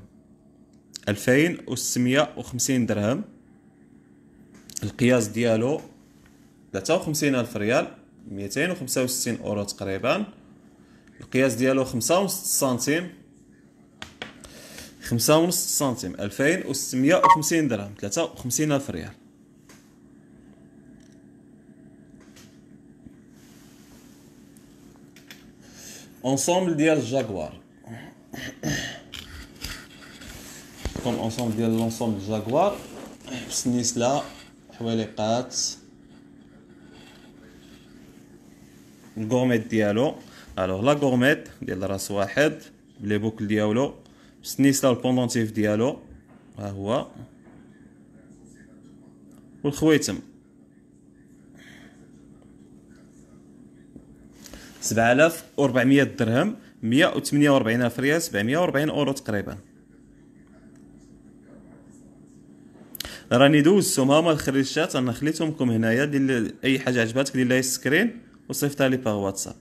2650 درهم القياس ديالو 53 الف ريال 265 اورو تقريبا القياس ديالو 5 سنتيم خمسة ونص سنتيم ألفين وستمية وخمسين درهم ثلاثة وخمسين ألف ريال أنصامل ديال الجاكوار كون أنصامل ديال لونسومبل الجاكوار بالنسلة حواليقات الكورميت ديالو الوغ لا كورميت ديال راس واحد بلي بوكل ديالو سنيسا البوندونتيف ديالو ها هو والخويتم سبعة آلاف وربعمية درهم مية وثمانية وربعين ألف ريال سبعمية وربعين أورو تقريبا راني دوزتهم هما الخريشات انا خليتهم لكم هنايا دير اي حاجه عجباتك دير لها سكرين وصيفطها لي باغ واتساب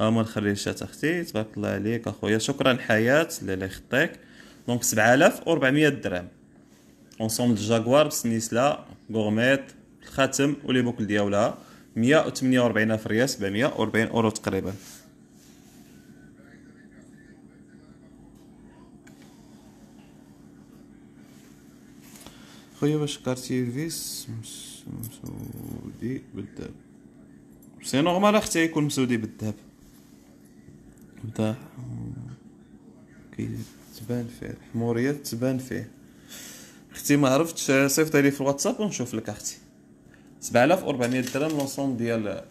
هما الخريشات اختي تبارك الله عليك اخويا شكرا حياة اللي يخطيك دونك 7400 درهم اونسومبل الجاكوار بسنيسلا غورميت الخاتم ولي بوكل ديالها 148 الف ريال 740 اورو تقريبا خويا واش كارتي فيس مسودي بالذهب سي نورمال اختي يكون مسودي بالذهب بدا تبان فيه الحموريه تبان فيه اختي ما عرفتش صيفط لي في الواتساب ونشوف لك اختي 7400 درهم لونسون ديال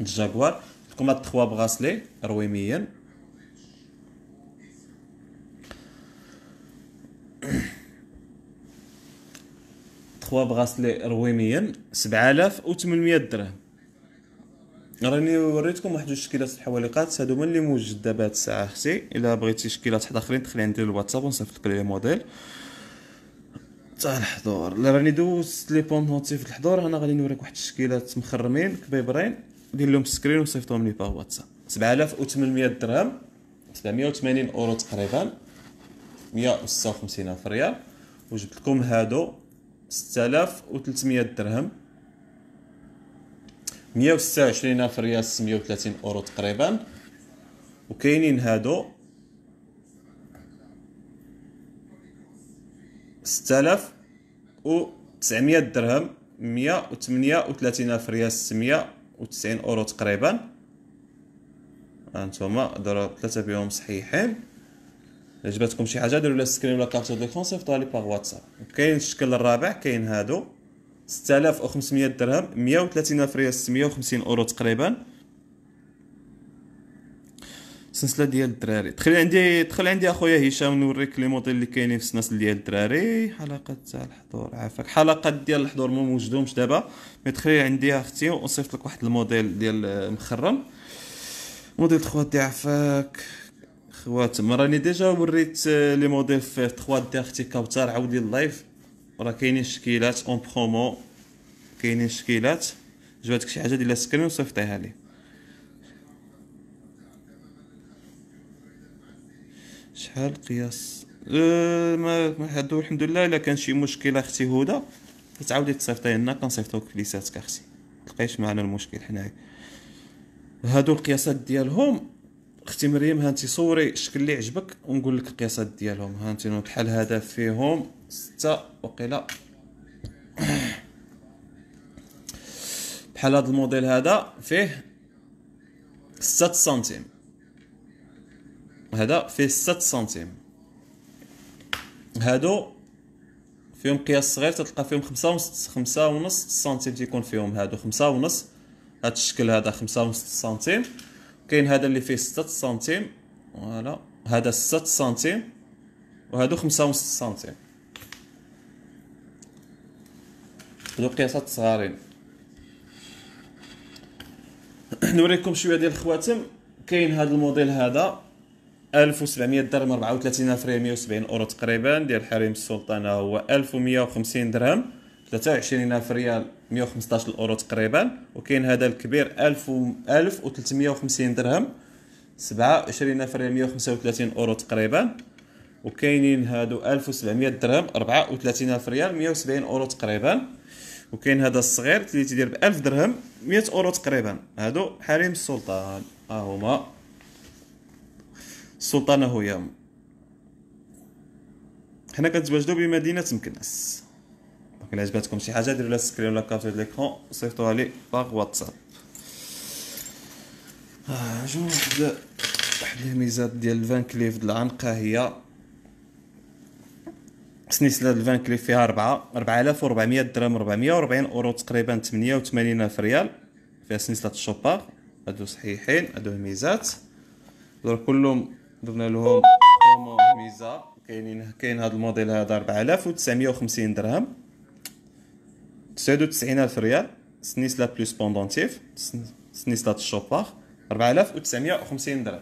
الجاكوار عندكم هاد التخوا بغاسلي رويميا تخوا بغاسلي رويميا 7800 درهم راني وريتكم واحد جوج تشكيلات الحواليقات هادو هما اللي موجد دابا هاد الساعه اختي الا بغيتي تشكيلات حدا اخرين دخلي عندي الواتساب ونصيفط لك لي موديل تاع الحضور لا راني دوزت لي بونوتي في الحضور انا غادي نوريك واحد التشكيلات مخرمين كبيبرين دير لهم سكرين وصيفطهم لي باغ واتساب 7800 درهم 780 اورو تقريبا 156 ريال وجبت لكم هادو 6300 درهم 126 في الريال 630 اورو تقريبا وكاينين هادو 6900 درهم 138 في ريال 690 اورو تقريبا انتوما داروا ثلاثه بهم صحيحين عجبتكم شي حاجه ديروا لا سكرين ولا كارت ديكون صيفطوها لي باغ واتساب كاين الشكل الرابع كاين هادو 6500 درهم 130 الف ريال 650 اورو تقريبا سلسلة ديال الدراري دخل عندي دخل عندي اخويا هشام نوريك لي موديل اللي كاينين في السلاسل ديال الدراري حلقه تاع الحضور عافاك حلقات ديال الحضور ما موجدهمش دابا مي دخلي عندي اختي ونصيفط لك واحد الموديل ديال مخرم موديل خواتي عافاك خوات راني ديجا وريت لي موديل في خوات اختي كوثر عاود لي اللايف راه كاينين شكيلات اون برومو كاينين شكيلات جاتك شي حاجه ديال السكرين وصيفطيها لي شحال قياس أه ما ما حدو الحمد لله الا كان شي مشكل اختي هدى تعاودي تصيفطي لنا كنصيفطوك ليساتك اختي مبقايش معنا المشكل حنايا هادو القياسات ديالهم اختي مريم هانتي صوري الشكل اللي عجبك ونقول لك القياسات ديالهم هانتي نوض بحال هذا فيهم ستة وقيلا بحال هذا الموديل هذا فيه ستة سنتيم هذا فيه ستة سنتيم هادو فيهم قياس صغير تلقى فيهم خمسة ونص خمسة ونص سنتيم تيكون فيهم هادو خمسة ونص هاد الشكل هذا خمسة ونص سنتيم كاين هذا اللي فيه 6 سنتيم فوالا هذا 6 سنتيم وهادو 5 ونص سنتيم هادو قياسات صغارين نوريكم شويه ديال الخواتم كاين هذا الموديل هذا 1700 درهم 34 الف 170 اورو تقريبا ديال حريم السلطان هو 1150 درهم 23 الف ريال 115 اورو تقريبا وكاين هذا الكبير 1000 و 1350 درهم 27 فريال 135 اورو تقريبا وكاينين هادو 1700 درهم 34 الف ريال 170 اورو تقريبا وكاين هذا الصغير اللي تيدير ب 1000 درهم 100 اورو تقريبا هادو حريم السلطان ها هما السلطان هو حنا كنتواجدوا بمدينه مكناس الا عجبتكم شي حاجه ديروا لها سكرين ولا كابتور ليكرون صيفطوها لي باغ واتساب ها آه، جو واحد واحد الميزات ديال الفان كليف العنقه هي سنسلة الفان كليف فيها ربعة ربعة آلاف وربعمية درهم ربعمية وربعين أورو تقريبا تمنية وثمانين ألف ريال فيها سنسلة الشوبار هادو صحيحين هادو ميزات دور كلهم درنا لهم كومو ميزة كاينين كاين هاد الموديل هذا 4950 درهم الف ريال سنيسلا بلوس بوندونتيف لا الشوباخ 4950 درهم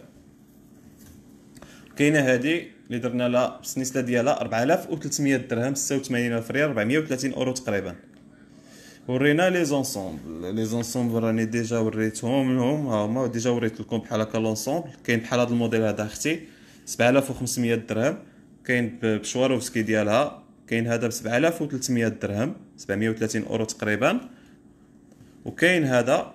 كاينه هذه اللي درنا لها السنيسله ديالها 4300 درهم الف ريال 430 اورو تقريبا ورينا لي زونسومبل لي زونسومبل راني ديجا وريتهم لهم ها هما ديجا وريت لكم بحال هكا لونسومبل كاين بحال هذا الموديل هذا اختي 7500 درهم كاين بشواروفسكي ديالها كاين هذا ب 7300 درهم 730 اورو تقريبا وكاين هذا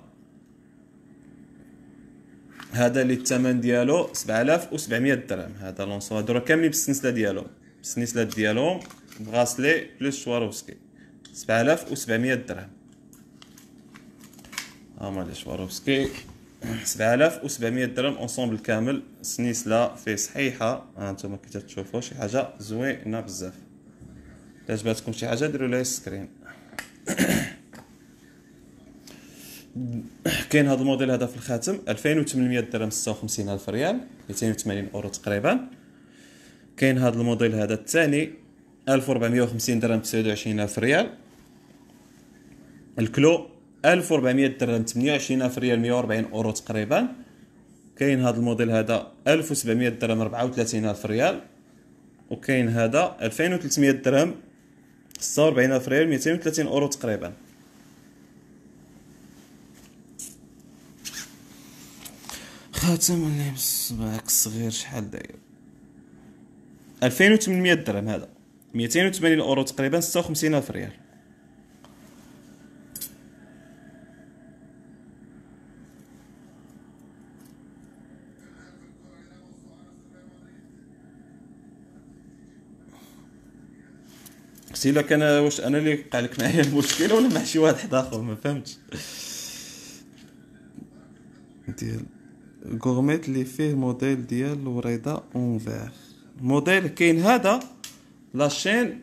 هذا اللي الثمن ديالو 7700 درهم هذا لونسو هادو راه كاملين بالسلسله ديالهم بالسلسله ديالهم بغاسلي بلس شواروفسكي 7700 درهم هما آه، لي شواروفسكي 7700 درهم اونصومبل كامل سنيسله في صحيحه ها آه، انتم كي تشوفوا شي حاجه زوينه بزاف إلا عجبتكم شي حاجة ديروا لها سكرين كاين هذا الموديل هذا في الخاتم 2800 درهم 56 الف ريال 280 اورو تقريبا كاين هذا الموديل هذا الثاني 1450 درهم 29 الف ريال الكلو 1400 درهم 28 الف ريال 140 اورو تقريبا كاين هذا الموديل هذا 1700 درهم 34 الف ريال وكاين هذا 2300 درهم 46 الف ريال 230 اورو تقريبا خاتم اللي معاك الصغير شحال داير 2800 درهم هذا 280 اورو تقريبا 56 الف ريال حسي الا كان واش انا اللي وقع لك معايا المشكله ولا مع شي واحد اخر ما فهمتش ديال غورميت اللي فيه موديل ديال الوريده اون فيغ موديل كاين هذا لاشين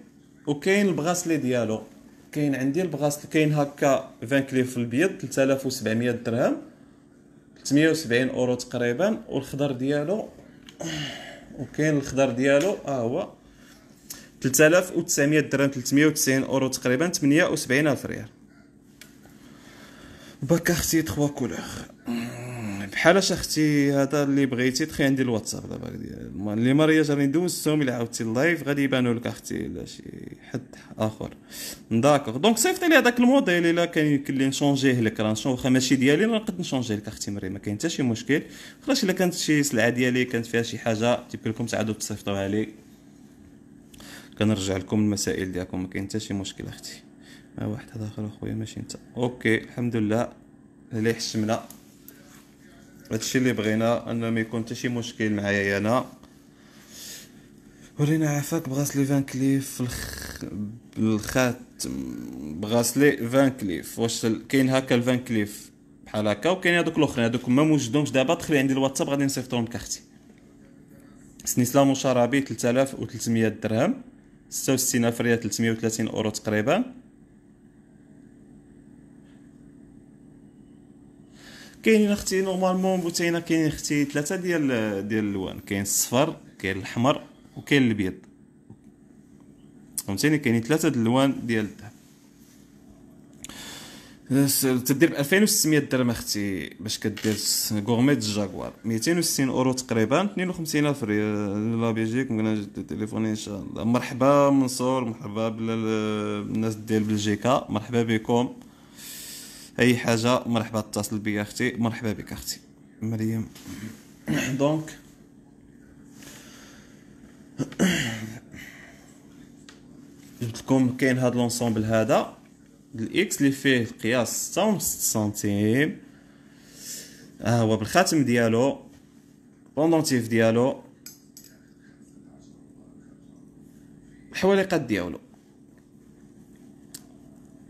وكاين البغاسلي ديالو كاين عندي البغاسل كاين هكا فان كليف البيض 3700 درهم 370 اورو تقريبا والخضر ديالو وكاين الخضر ديالو ها آه هو 3900 درهم 390 اورو تقريبا سبعين الف ريال باك اختي 3 كولور بحالاش اختي هذا اللي بغيتي تخي عندي الواتساب دابا اللي مارياج راني دوزتهم الا عاودتي اللايف غادي يبانوا لك اختي لا شي حد اخر داكوغ دونك سيفطي لي هذاك الموديل الا كان يمكن لي نشونجيه لك راه واخا ماشي ديالي راه نقد نشونجيه لك اختي مريم ما كاين حتى شي مشكل خلاص الا كانت شي سلعه ديالي كانت فيها شي حاجه تيمكن لكم تعاودوا تصيفطوها لي كنرجع لكم المسائل ديالكم ما كاين حتى شي مشكل اختي ما واحد اخر اخويا ماشي انت اوكي الحمد لله اللي حشمنا هادشي اللي بغينا انه ما يكون حتى شي مشكل معايا انا ورينا عافاك بغاسلي فان كليف في الخ... بالخاتم بغاسلي فان كليف واش كاين هكا الفان كليف بحال هكا وكاين هذوك الاخرين هذوك ما موجودهمش دابا دخلي عندي الواتساب غادي نصيفطهم لك اختي سنيسلام وشرابي 3300 درهم 66 ألف ريال 330 أورو تقريبا كاينين اختي نورمالمون بوتينا كاينين اختي ثلاثه ديال ديال الالوان كاين الصفر كاين الاحمر وكاين الابيض فهمتيني كاينين ثلاثه ديال الالوان ديال الذهب تدير ب 2600 درهم اختي باش كدير غورمي جاكوار 260 اورو تقريبا 52000 ريال لا بلجيك ممكن تليفوني ان شاء الله مرحبا منصور مرحبا بالناس ديال بلجيكا مرحبا بكم اي حاجه مرحبا اتصل بيا اختي مرحبا بك اختي مريم دونك جبت لكم كاين هاد لونسومبل هذا الاكس اللي فيه القياس ستة ونص سنتيم ها آه، هو بالخاتم ديالو بوندونتيف ديالو الحواليقات ديالو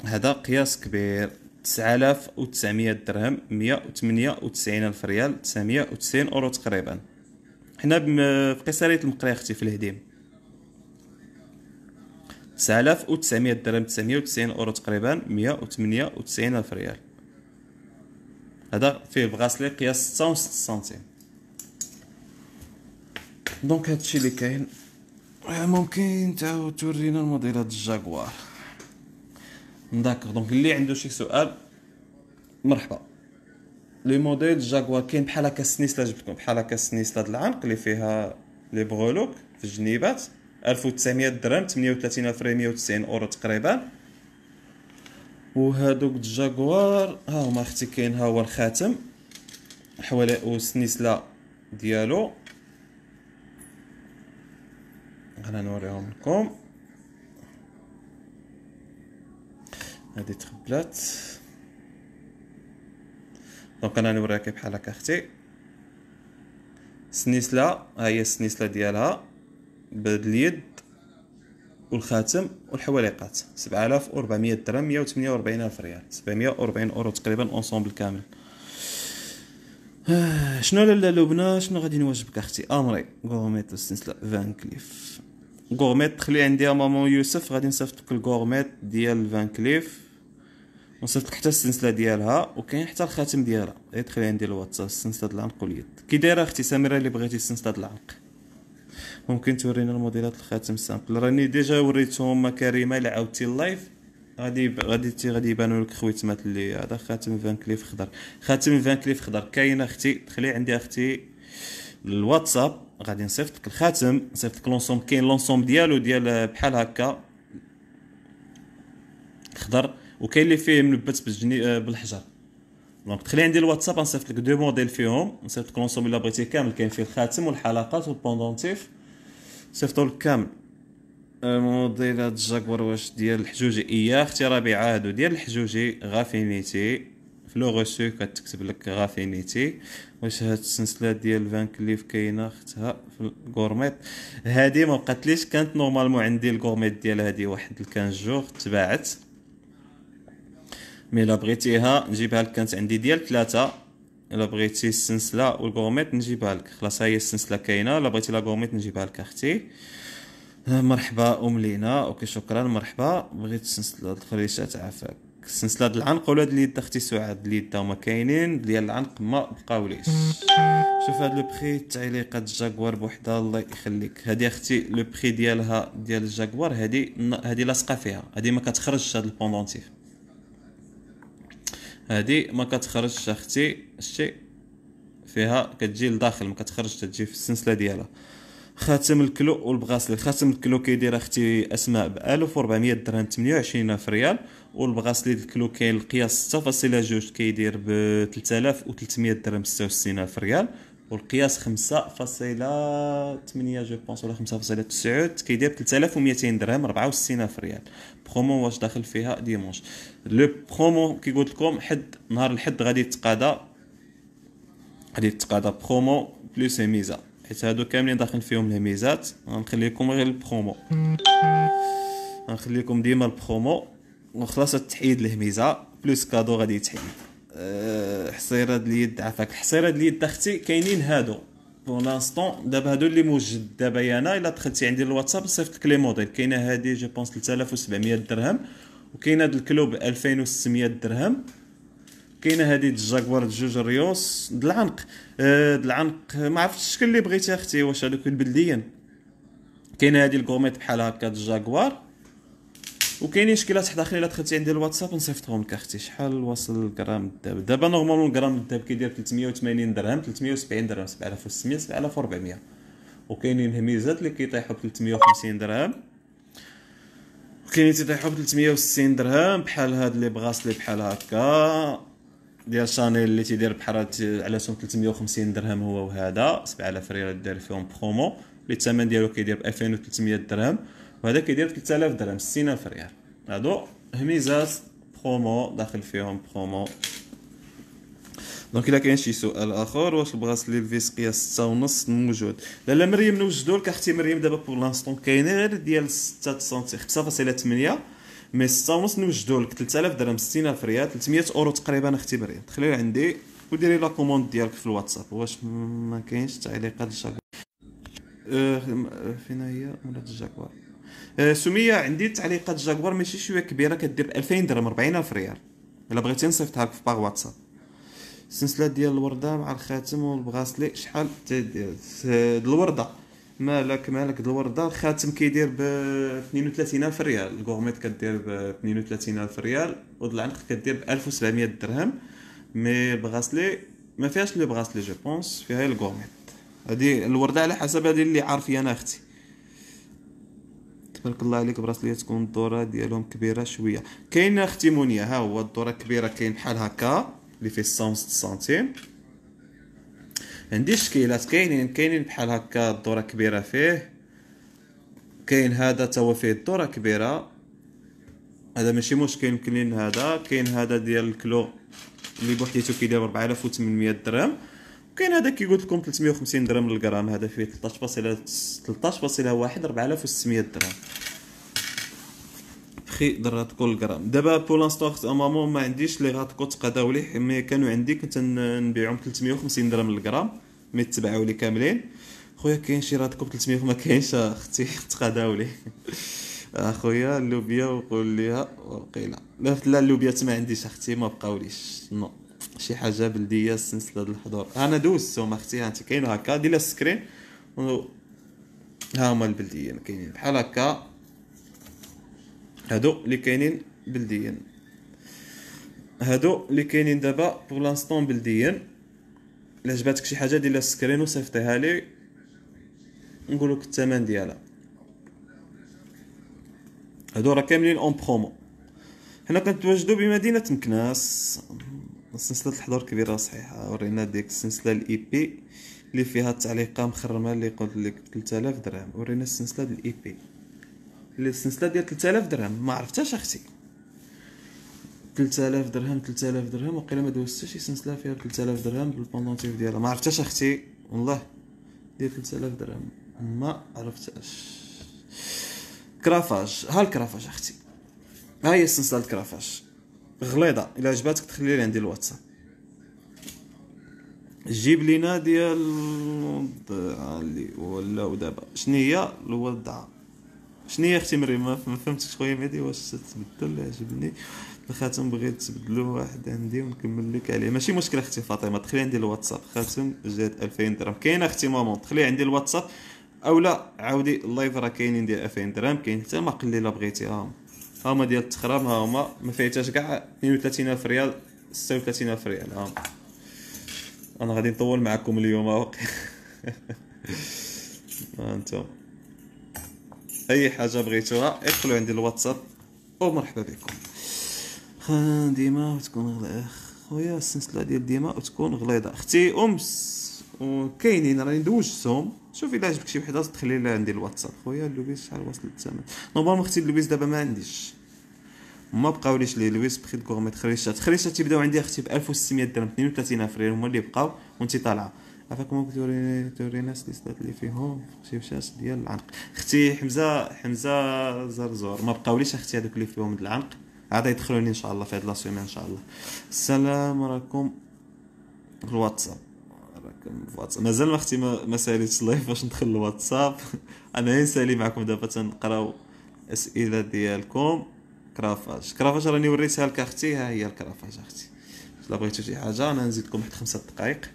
هذا قياس كبير تسعة آلاف تسعمية درهم مية ألف ريال تسعمية وتسعين أورو تقريبا حنا في قيصرية المقرية أختي في الهديم 9900 درهم 990 اورو تقريبا 198 الف ريال هذا فيه بغاسلي قياس 6 سنتيم دونك هادشي اللي كاين آه، ممكن تعاود تورينا الموديلات الجاكوار داكوغ دونك اللي عنده شي سؤال مرحبا لي موديل جاكوار كاين بحال هكا السنيسله جبتكم بحال هكا السنيسله د العنق اللي فيها لي بغولوك في الجنيبات 1900 درهم 190 اورو تقريبا وهادوك الجاكوار ها هما اختي كاين ها هو الخاتم حوالا السنيسلة ديالو غنوريهم لكم هادي تخبلات دونك انا نوريها كيف بحال هكا اختي السنسله ها هي السنسله ديالها باليد والخاتم والحواليقات 7400 درهم 148 الف ريال 740 اورو تقريبا اونسومبل كامل آه، شنو لا لبنى شنو غادي نواجبك اختي امري غورميت والسلسله فان كليف غورميت خلي عندي مامون يوسف غادي نصيفط لك ديال فان كليف ونصيفط لك حتى السلسله ديالها وكاين حتى الخاتم ديالها غير تخلي عندي الواتساب السلسله ديال العنق واليد كي دايره اختي سميره اللي بغيتي السلسله ديال العنق ممكن تورينا الموديلات الخاتم سامبل راني ديجا وريتهم كريمه الا عاودتي اللايف غادي غادي غادي يبانوا لك خويتمات اللي هذا خاتم فان كليف خضر خاتم فان كليف خضر كاين اختي دخلي عندي اختي الواتساب غادي نصيفط لك الخاتم نصيفط لك لونسوم كاين لونسوم ديالو ديال بحال هكا خضر وكاين اللي فيه منبت بالجني بالحجر دونك تخلي عندي الواتساب نصيفط لك دو موديل فيهم نصيفط لك لونسوم الا بغيتي كامل كاين فيه الخاتم والحلقات والبوندونتيف صيفطوا لك كامل موديلات هاد واش ديال الحجوجي ايا اختي ربيع هادو ديال الحجوجي غافينيتي في لو غوسو كتكتب لك غافينيتي واش هاد السنسله ديال فان كليف كاينه اختها في الكورميط هادي ما بقاتليش كانت نورمالمون عندي الكورميط ديال هادي واحد 15 جوغ تباعت مي الا بغيتيها نجيبها لك كانت عندي ديال ثلاثة الا بغيتي السنسله والغوميت نجيبها لك خلاص هي السنسله كاينه الا بغيتي لا غوميت نجيبها لك اختي مرحبا ام لينا اوكي شكرا مرحبا بغيت السنسله الخريشات عافاك السنسله د العنق ولا د اليد اختي سعاد اليد اليد هما كاينين ديال العنق ما بقاوليش شوف هاد لو بخي التعليقات الجاكوار بوحدها الله يخليك هادي اختي لو بخي ديالها ديال الجاكوار هادي هادي لاصقه فيها هادي ما كتخرجش هاد البوندونتيف هذه ما كتخرجش اختي شتي فيها كتجي لداخل ما كتخرجش تجي في السلسله ديالها خاتم الكلو والبغاسلي خاتم الكلو كيدير اختي اسماء ب 1400 درهم 28 الف ريال والبغاسلي ديال الكلو كاين القياس 6.2 كيدير ب 3300 درهم 66 الف ريال والقياس 5.8 جو بونس ولا 5.9 كيدير 3200 درهم 64 ريال برومو واش داخل فيها ديمونش لو برومو كي قلت لكم حد نهار الحد غادي يتقاضى غادي يتقاضى برومو بلوس ميزه حيت هادو كاملين داخل فيهم الميزات غنخلي لكم غير البرومو غنخلي لكم ديما البرومو وخلاص تحيد الهميزه بلوس كادو غادي يتحيد آه، حصيره د اليد عافاك حصيره د اليد اختي كاينين هادو بور لانستون دابا هادو اللي موجد دابا انا الا دخلتي عندي الواتساب صيفط لك لي موديل كاينه هادي جو بونس 3700 درهم وكاينه هاد الكلوب 2600 درهم كاينه هادي الجاكوار جوج ريوس د العنق آه، د العنق ما عرفتش الشكل اللي بغيتي اختي واش هادوك البلديين كاينه هادي الكوميت بحال هكا د الجاكوار وكاينين شكلات حدا اخرين الا دخلتي عندي الواتساب نصيفطهم لك اختي شحال وصل الغرام الذهب دابا نورمالمون الغرام الذهب كيدير 380 درهم 370 درهم 7600 7400 وكاينين هميزات اللي كيطيحوا ب 350 درهم وكاينين تيطيحوا ب 360 درهم بحال هاد لي بغاص اللي بحال هكا ديال شانيل اللي تيدير بحال على سوم 350 درهم هو وهذا 7000 ريال دير فيهم برومو اللي الثمن ديالو كيدير ب 2300 درهم وهذا كيدير 3000 درهم 60000 ريال هادو هميزات برومو داخل فيهم برومو دونك الا كاين شي سؤال اخر واش البغاس اللي الفيس قياس 6 ونص موجود لا لا مريم نوجدو لك اختي مريم دابا بور لانستون كاين غير ديال 6 سنتيم 5.8 مي 6 ونص نوجدو لك 3000 درهم 60000 ريال 300 اورو تقريبا اختي مريم دخلي عندي وديري لا كوموند ديالك في الواتساب واش ما كاينش تعليقات الشاكوار أه فين هي مولات الجاكوار آه، سميه عندي تعليقات جاكوار ماشي شويه كبيره كدير ب 2000 درهم 40000 ريال الا بغيتي نصيفطها لك في باغ واتساب السلسله ديال الورده مع الخاتم والبغاسلي شحال الورده مالك مالك الورده الخاتم كيدير ب 32000 ريال الكورميت كدير ب 32000 ريال ود العنق كدير ب 1700 درهم مي البغاسلي ما فيهاش لي بغاسلي جو بونس فيها الكورميت هادي الورده على حسب هادي اللي عارفي انا اختي تبارك الله عليك براسليه تكون الدوره ديالهم كبيره شويه كاين اختي منيه ها هو الدوره كبيره كاين بحال هكا اللي فيه 66 سنتيم عندي الشكيلات كاينين كاينين بحال هكا الدوره كبيره فيه كاين هذا تا هو فيه الدوره كبيره هذا ماشي مشكل يمكن هذا كاين هذا ديال الكلو اللي بوحديتو كيدير 4800 درهم كاين هذا كي قلت لكم 350 درهم للغرام هذا فيه 13.13.1 4600 درهم اخي درات كل غرام دابا بول انستون خت ما عنديش لي غاتكو تقداو لي مي كانوا عندي كنت نبيعهم 350 درهم للغرام مي تبعوا لي كاملين خويا كاين شي راتكو ب 300 ما كاينش آه، اختي تقداو لي اخويا آه، اللوبيا وقول ليها وقيله لا لا اللوبيات ما عنديش اختي ما بقاوليش نو no. شي حاجه بلديه السلسله ديال الحضور انا دوزتهم اختي انت كاين هكا ديال السكرين و ها هما البلديين كاينين بحال هكا هادو اللي كاينين بلديين هادو اللي كاينين دابا بوغ لانستون بلديين الا جباتك شي حاجه ديال السكرين وصيفطيها لي نقول لك الثمن ديالها هادو راه كاملين اون برومو حنا كنتواجدو بمدينه مكناس سلسله الحضور كبيره صحيحة ورينا ديك السلسله الاي بي e اللي فيها التعليقه مخرمه اللي قلت لك 3000 درهم ورينا السلسله ديال الاي e بي اللي السلسله ديال 3000 درهم ما عرفتهاش اختي 3000 درهم 3000 درهم وقيلا ما دوزتش شي سلسله فيها 3000 درهم بالبوندونتيف ديالها ما عرفتهاش اختي والله ديال 3000 درهم ما عرفتهاش كرافاج ها الكرافاج اختي ها هي السلسله الكرافاج غليظه الا عجباتك تخلي لي عندي الواتساب جيب لينا ديال الوضعه اللي ولا ودابا شنو هي الوضعه شنو هي اختي مريم ما فهمتش خويا مهدي واش تبدل عجبني الخاتم بغيت تبدلو واحد عندي ونكمل لك عليه ماشي مشكله اختي فاطمه دخلي عندي الواتساب خاتم جات 2000 درهم كاين اختي مامون دخلي عندي الواتساب اولا عاودي اللايف راه كاينين ديال 2000 درهم كاين حتى ما قليله بغيتيها ها هما ديال التخرام ها هما ما فيهتاش كاع 32000 ريال 36000 ريال ها انا غادي نطول معكم اليوم انتم اي حاجه بغيتوها ادخلوا عندي الواتساب ومرحبا بكم ديما تكون غليظه خويا السلسله ديال ديما وتكون غليظه اختي امس وكاينين راني دوزتهم شوف الا عجبك شي وحده تدخلي لها عندي الواتساب خويا لويس شحال وصل الثمن نورمالمون اختي لويس دابا ما عنديش ما بقاوليش لي لويس بخي كورميت خريشات خريشات تيبداو عندي اختي ب 1600 درهم 32 فرير هما اللي بقاو وانت طالعه عافاك ممكن ناس لي صدات لي فيهم شي فشاس ديال العنق اختي حمزه حمزه زرزور ما بقاوليش اختي هذوك اللي فيهم العنق عاد يدخلوني ان شاء الله في هاد لا ان شاء الله السلام عليكم الواتساب واتس مازال ما اختي ما ساليتش اللايف باش ندخل الواتساب انا نسالي معكم دابا تنقراو الاسئله ديالكم كرافاج كرافاج راني وريتها لك اختي ها هي الكرافاج اختي الا بغيتو شي حاجه انا نزيدكم واحد خمسة دقائق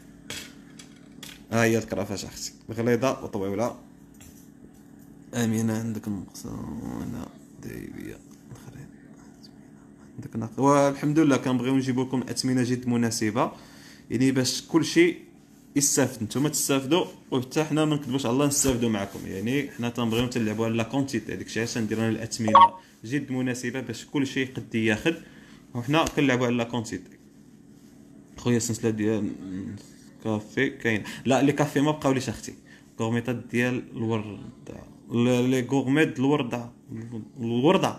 ها هي الكرافاج اختي غليظه وطويله امينه عندك المقصونه دايبيه الاخرين عندك والحمد لله كنبغيو نجيب لكم اثمنه جد مناسبه يعني باش كلشي يستافد نتوما تستافدوا وحتى حنا ما نكذبوش على الله نستافدوا معكم يعني حنا تنبغيو تنلعبوا على لا كونتيتي هذيك الشيء علاش نديروا الاثمنه جد مناسبه باش كل شيء قد ياخذ وحنا كنلعبوا على لا كونتيتي خويا السلسله ديال كافي كاين لا لي كافي ما بقاوليش اختي كورميطات ديال الوردة لي كورميط الوردة الوردة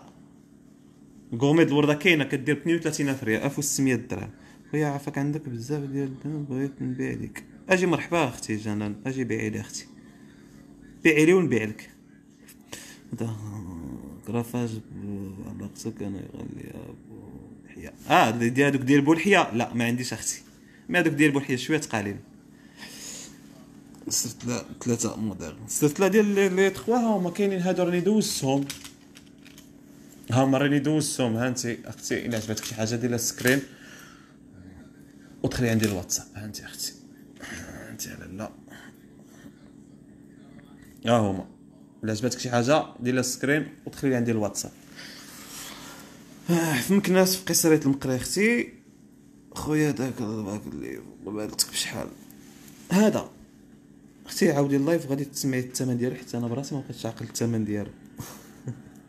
كورميط الوردة كاينه كدير ب 32000 ريال 1600 درهم خويا عافاك عندك بزاف ديال الدم بغيت نبيع ليك اجي مرحبا اختي جنان اجي بيعي لي اختي بيعي لي ونبيع لك كرافاج علاقتك انا غالي ابو الحياة اه ديال هذوك ديال بولحية لا ما عنديش اختي ما هذوك ديال بولحية شويه ثقالين صرت لا ثلاثة موديل صرت لا ديال لي تخوا هما كاينين هادو راني دوزتهم هما راني دوزتهم هانتي اختي الا عجبتك شي حاجة ديال السكرين ودخلي عندي الواتساب هانتي اختي نتاع لا ها هما الا عجبتك شي حاجه دير لها سكرين ودخلي لي عندي الواتساب فمك آه، ناس في قصرية المقري اختي خويا داك الباك اللي بالتك بشحال هذا اختي عاودي اللايف غادي تسمعي الثمن ديالو حتى انا براسي ما بقيتش عاقل الثمن ديالو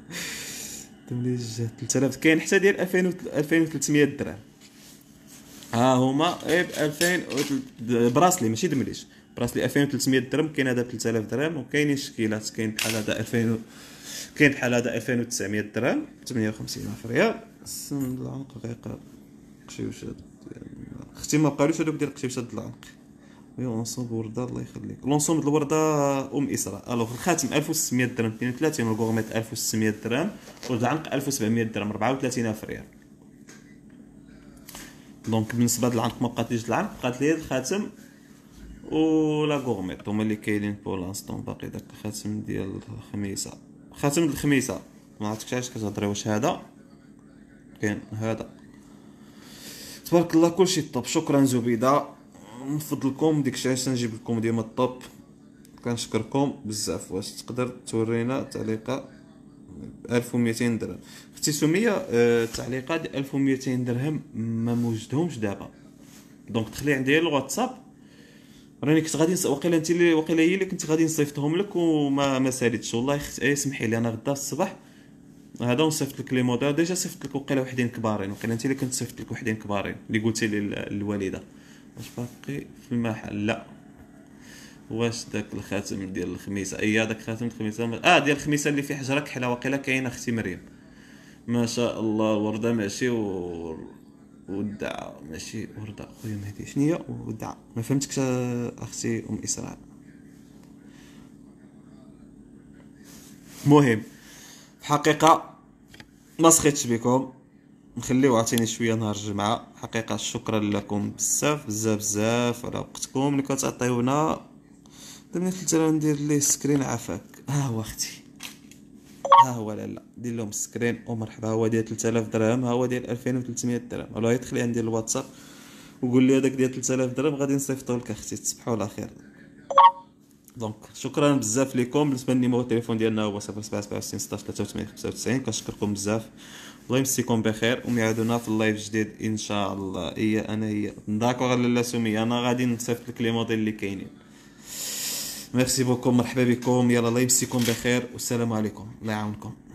تملي جات 3000 كاين حتى ديال 2000 2300 درهم ها هما ب إيه، 2000 براسلي ماشي دمليش براسلي 2300 درهم كاين هذا ب 3000 درهم وكاينين الشكيلات كاين بحال هذا 2000 كاين بحال هذا 2900 درهم 58 الف ريال السم العنق غير قشيوش اختي ما بقالوش هذوك ديال قشيوش ديال العنق ايوا لونسوم الورده الله يخليك لونسومبل الورده ام اسراء الوغ الخاتم 1600 درهم 32 الكوغميت 1600 درهم والعنق 1700 درهم 34000 ريال دونك بالنسبه للعنق ما بقاتليش العنق بقات لي الخاتم و لا غورميت هما اللي كاينين بور لانستون باقي داك الخاتم ديال الخميسه خاتم ديال الخميسه ما عرفتش علاش كتهضري واش هذا كاين هذا تبارك الله كلشي طوب شكرا زبيده من فضلكم ديك علاش نجيب لكم ديما الطوب كنشكركم بزاف واش تقدر تورينا تعليقه 1200 درهم اختي سميه آه، التعليقات ديال 1200 درهم ما موجدهمش دابا دونك دخلي عندي الواتساب راني كنت غادي واقيلا انت اللي واقيلا هي اللي كنت غادي نصيفطهم لك وما ما ساليتش والله خت... اي سمحي لي انا غدا الصباح هذا ونصيفط لك لي موديل ديجا صيفط لك واقيلا وحدين كبارين واقيلا انت اللي كنت صيفط لك وحدين كبارين اللي قلتي للوالده واش باقي في المحل لا واش داك الخاتم ديال الخميسه اي داك خاتم الخميسه اه ديال الخميسه اللي في حجره كحله وقيلا كاينه اختي مريم ما شاء الله ورده ماشي و ودع ماشي ورده خويا مهدي شنو هي ودع ما فهمتكش اختي ام اسراء مهم الحقيقه ما سخيتش بكم نخليو عطيني شويه نهار الجمعه حقيقه شكرا لكم بزاف بزاف بزاف على وقتكم اللي كتعطيونا دابا كنت راه ندير ليه سكرين عافاك ها هو اختي ها هو لا لا دير لهم سكرين ومرحبا هو ديال 3000 درهم ها هو ديال 2300 درهم ولا يدخل عندي الواتساب وقول لي هذاك ديال 3000 درهم غادي نصيفطو لك اختي تصبحوا على خير دونك شكرا بزاف ليكم بالنسبه للنيمو التليفون ديالنا هو 0767 كنشكركم بزاف الله يمسيكم بخير وميعادونا في اللايف جديد ان شاء الله هي انا هي داكوغ لاله سميه انا غادي نصيفط لك لي موديل اللي كاينين ميرسي بوكم مرحبا بكم يلا الله يمسيكم بخير والسلام عليكم الله يعاونكم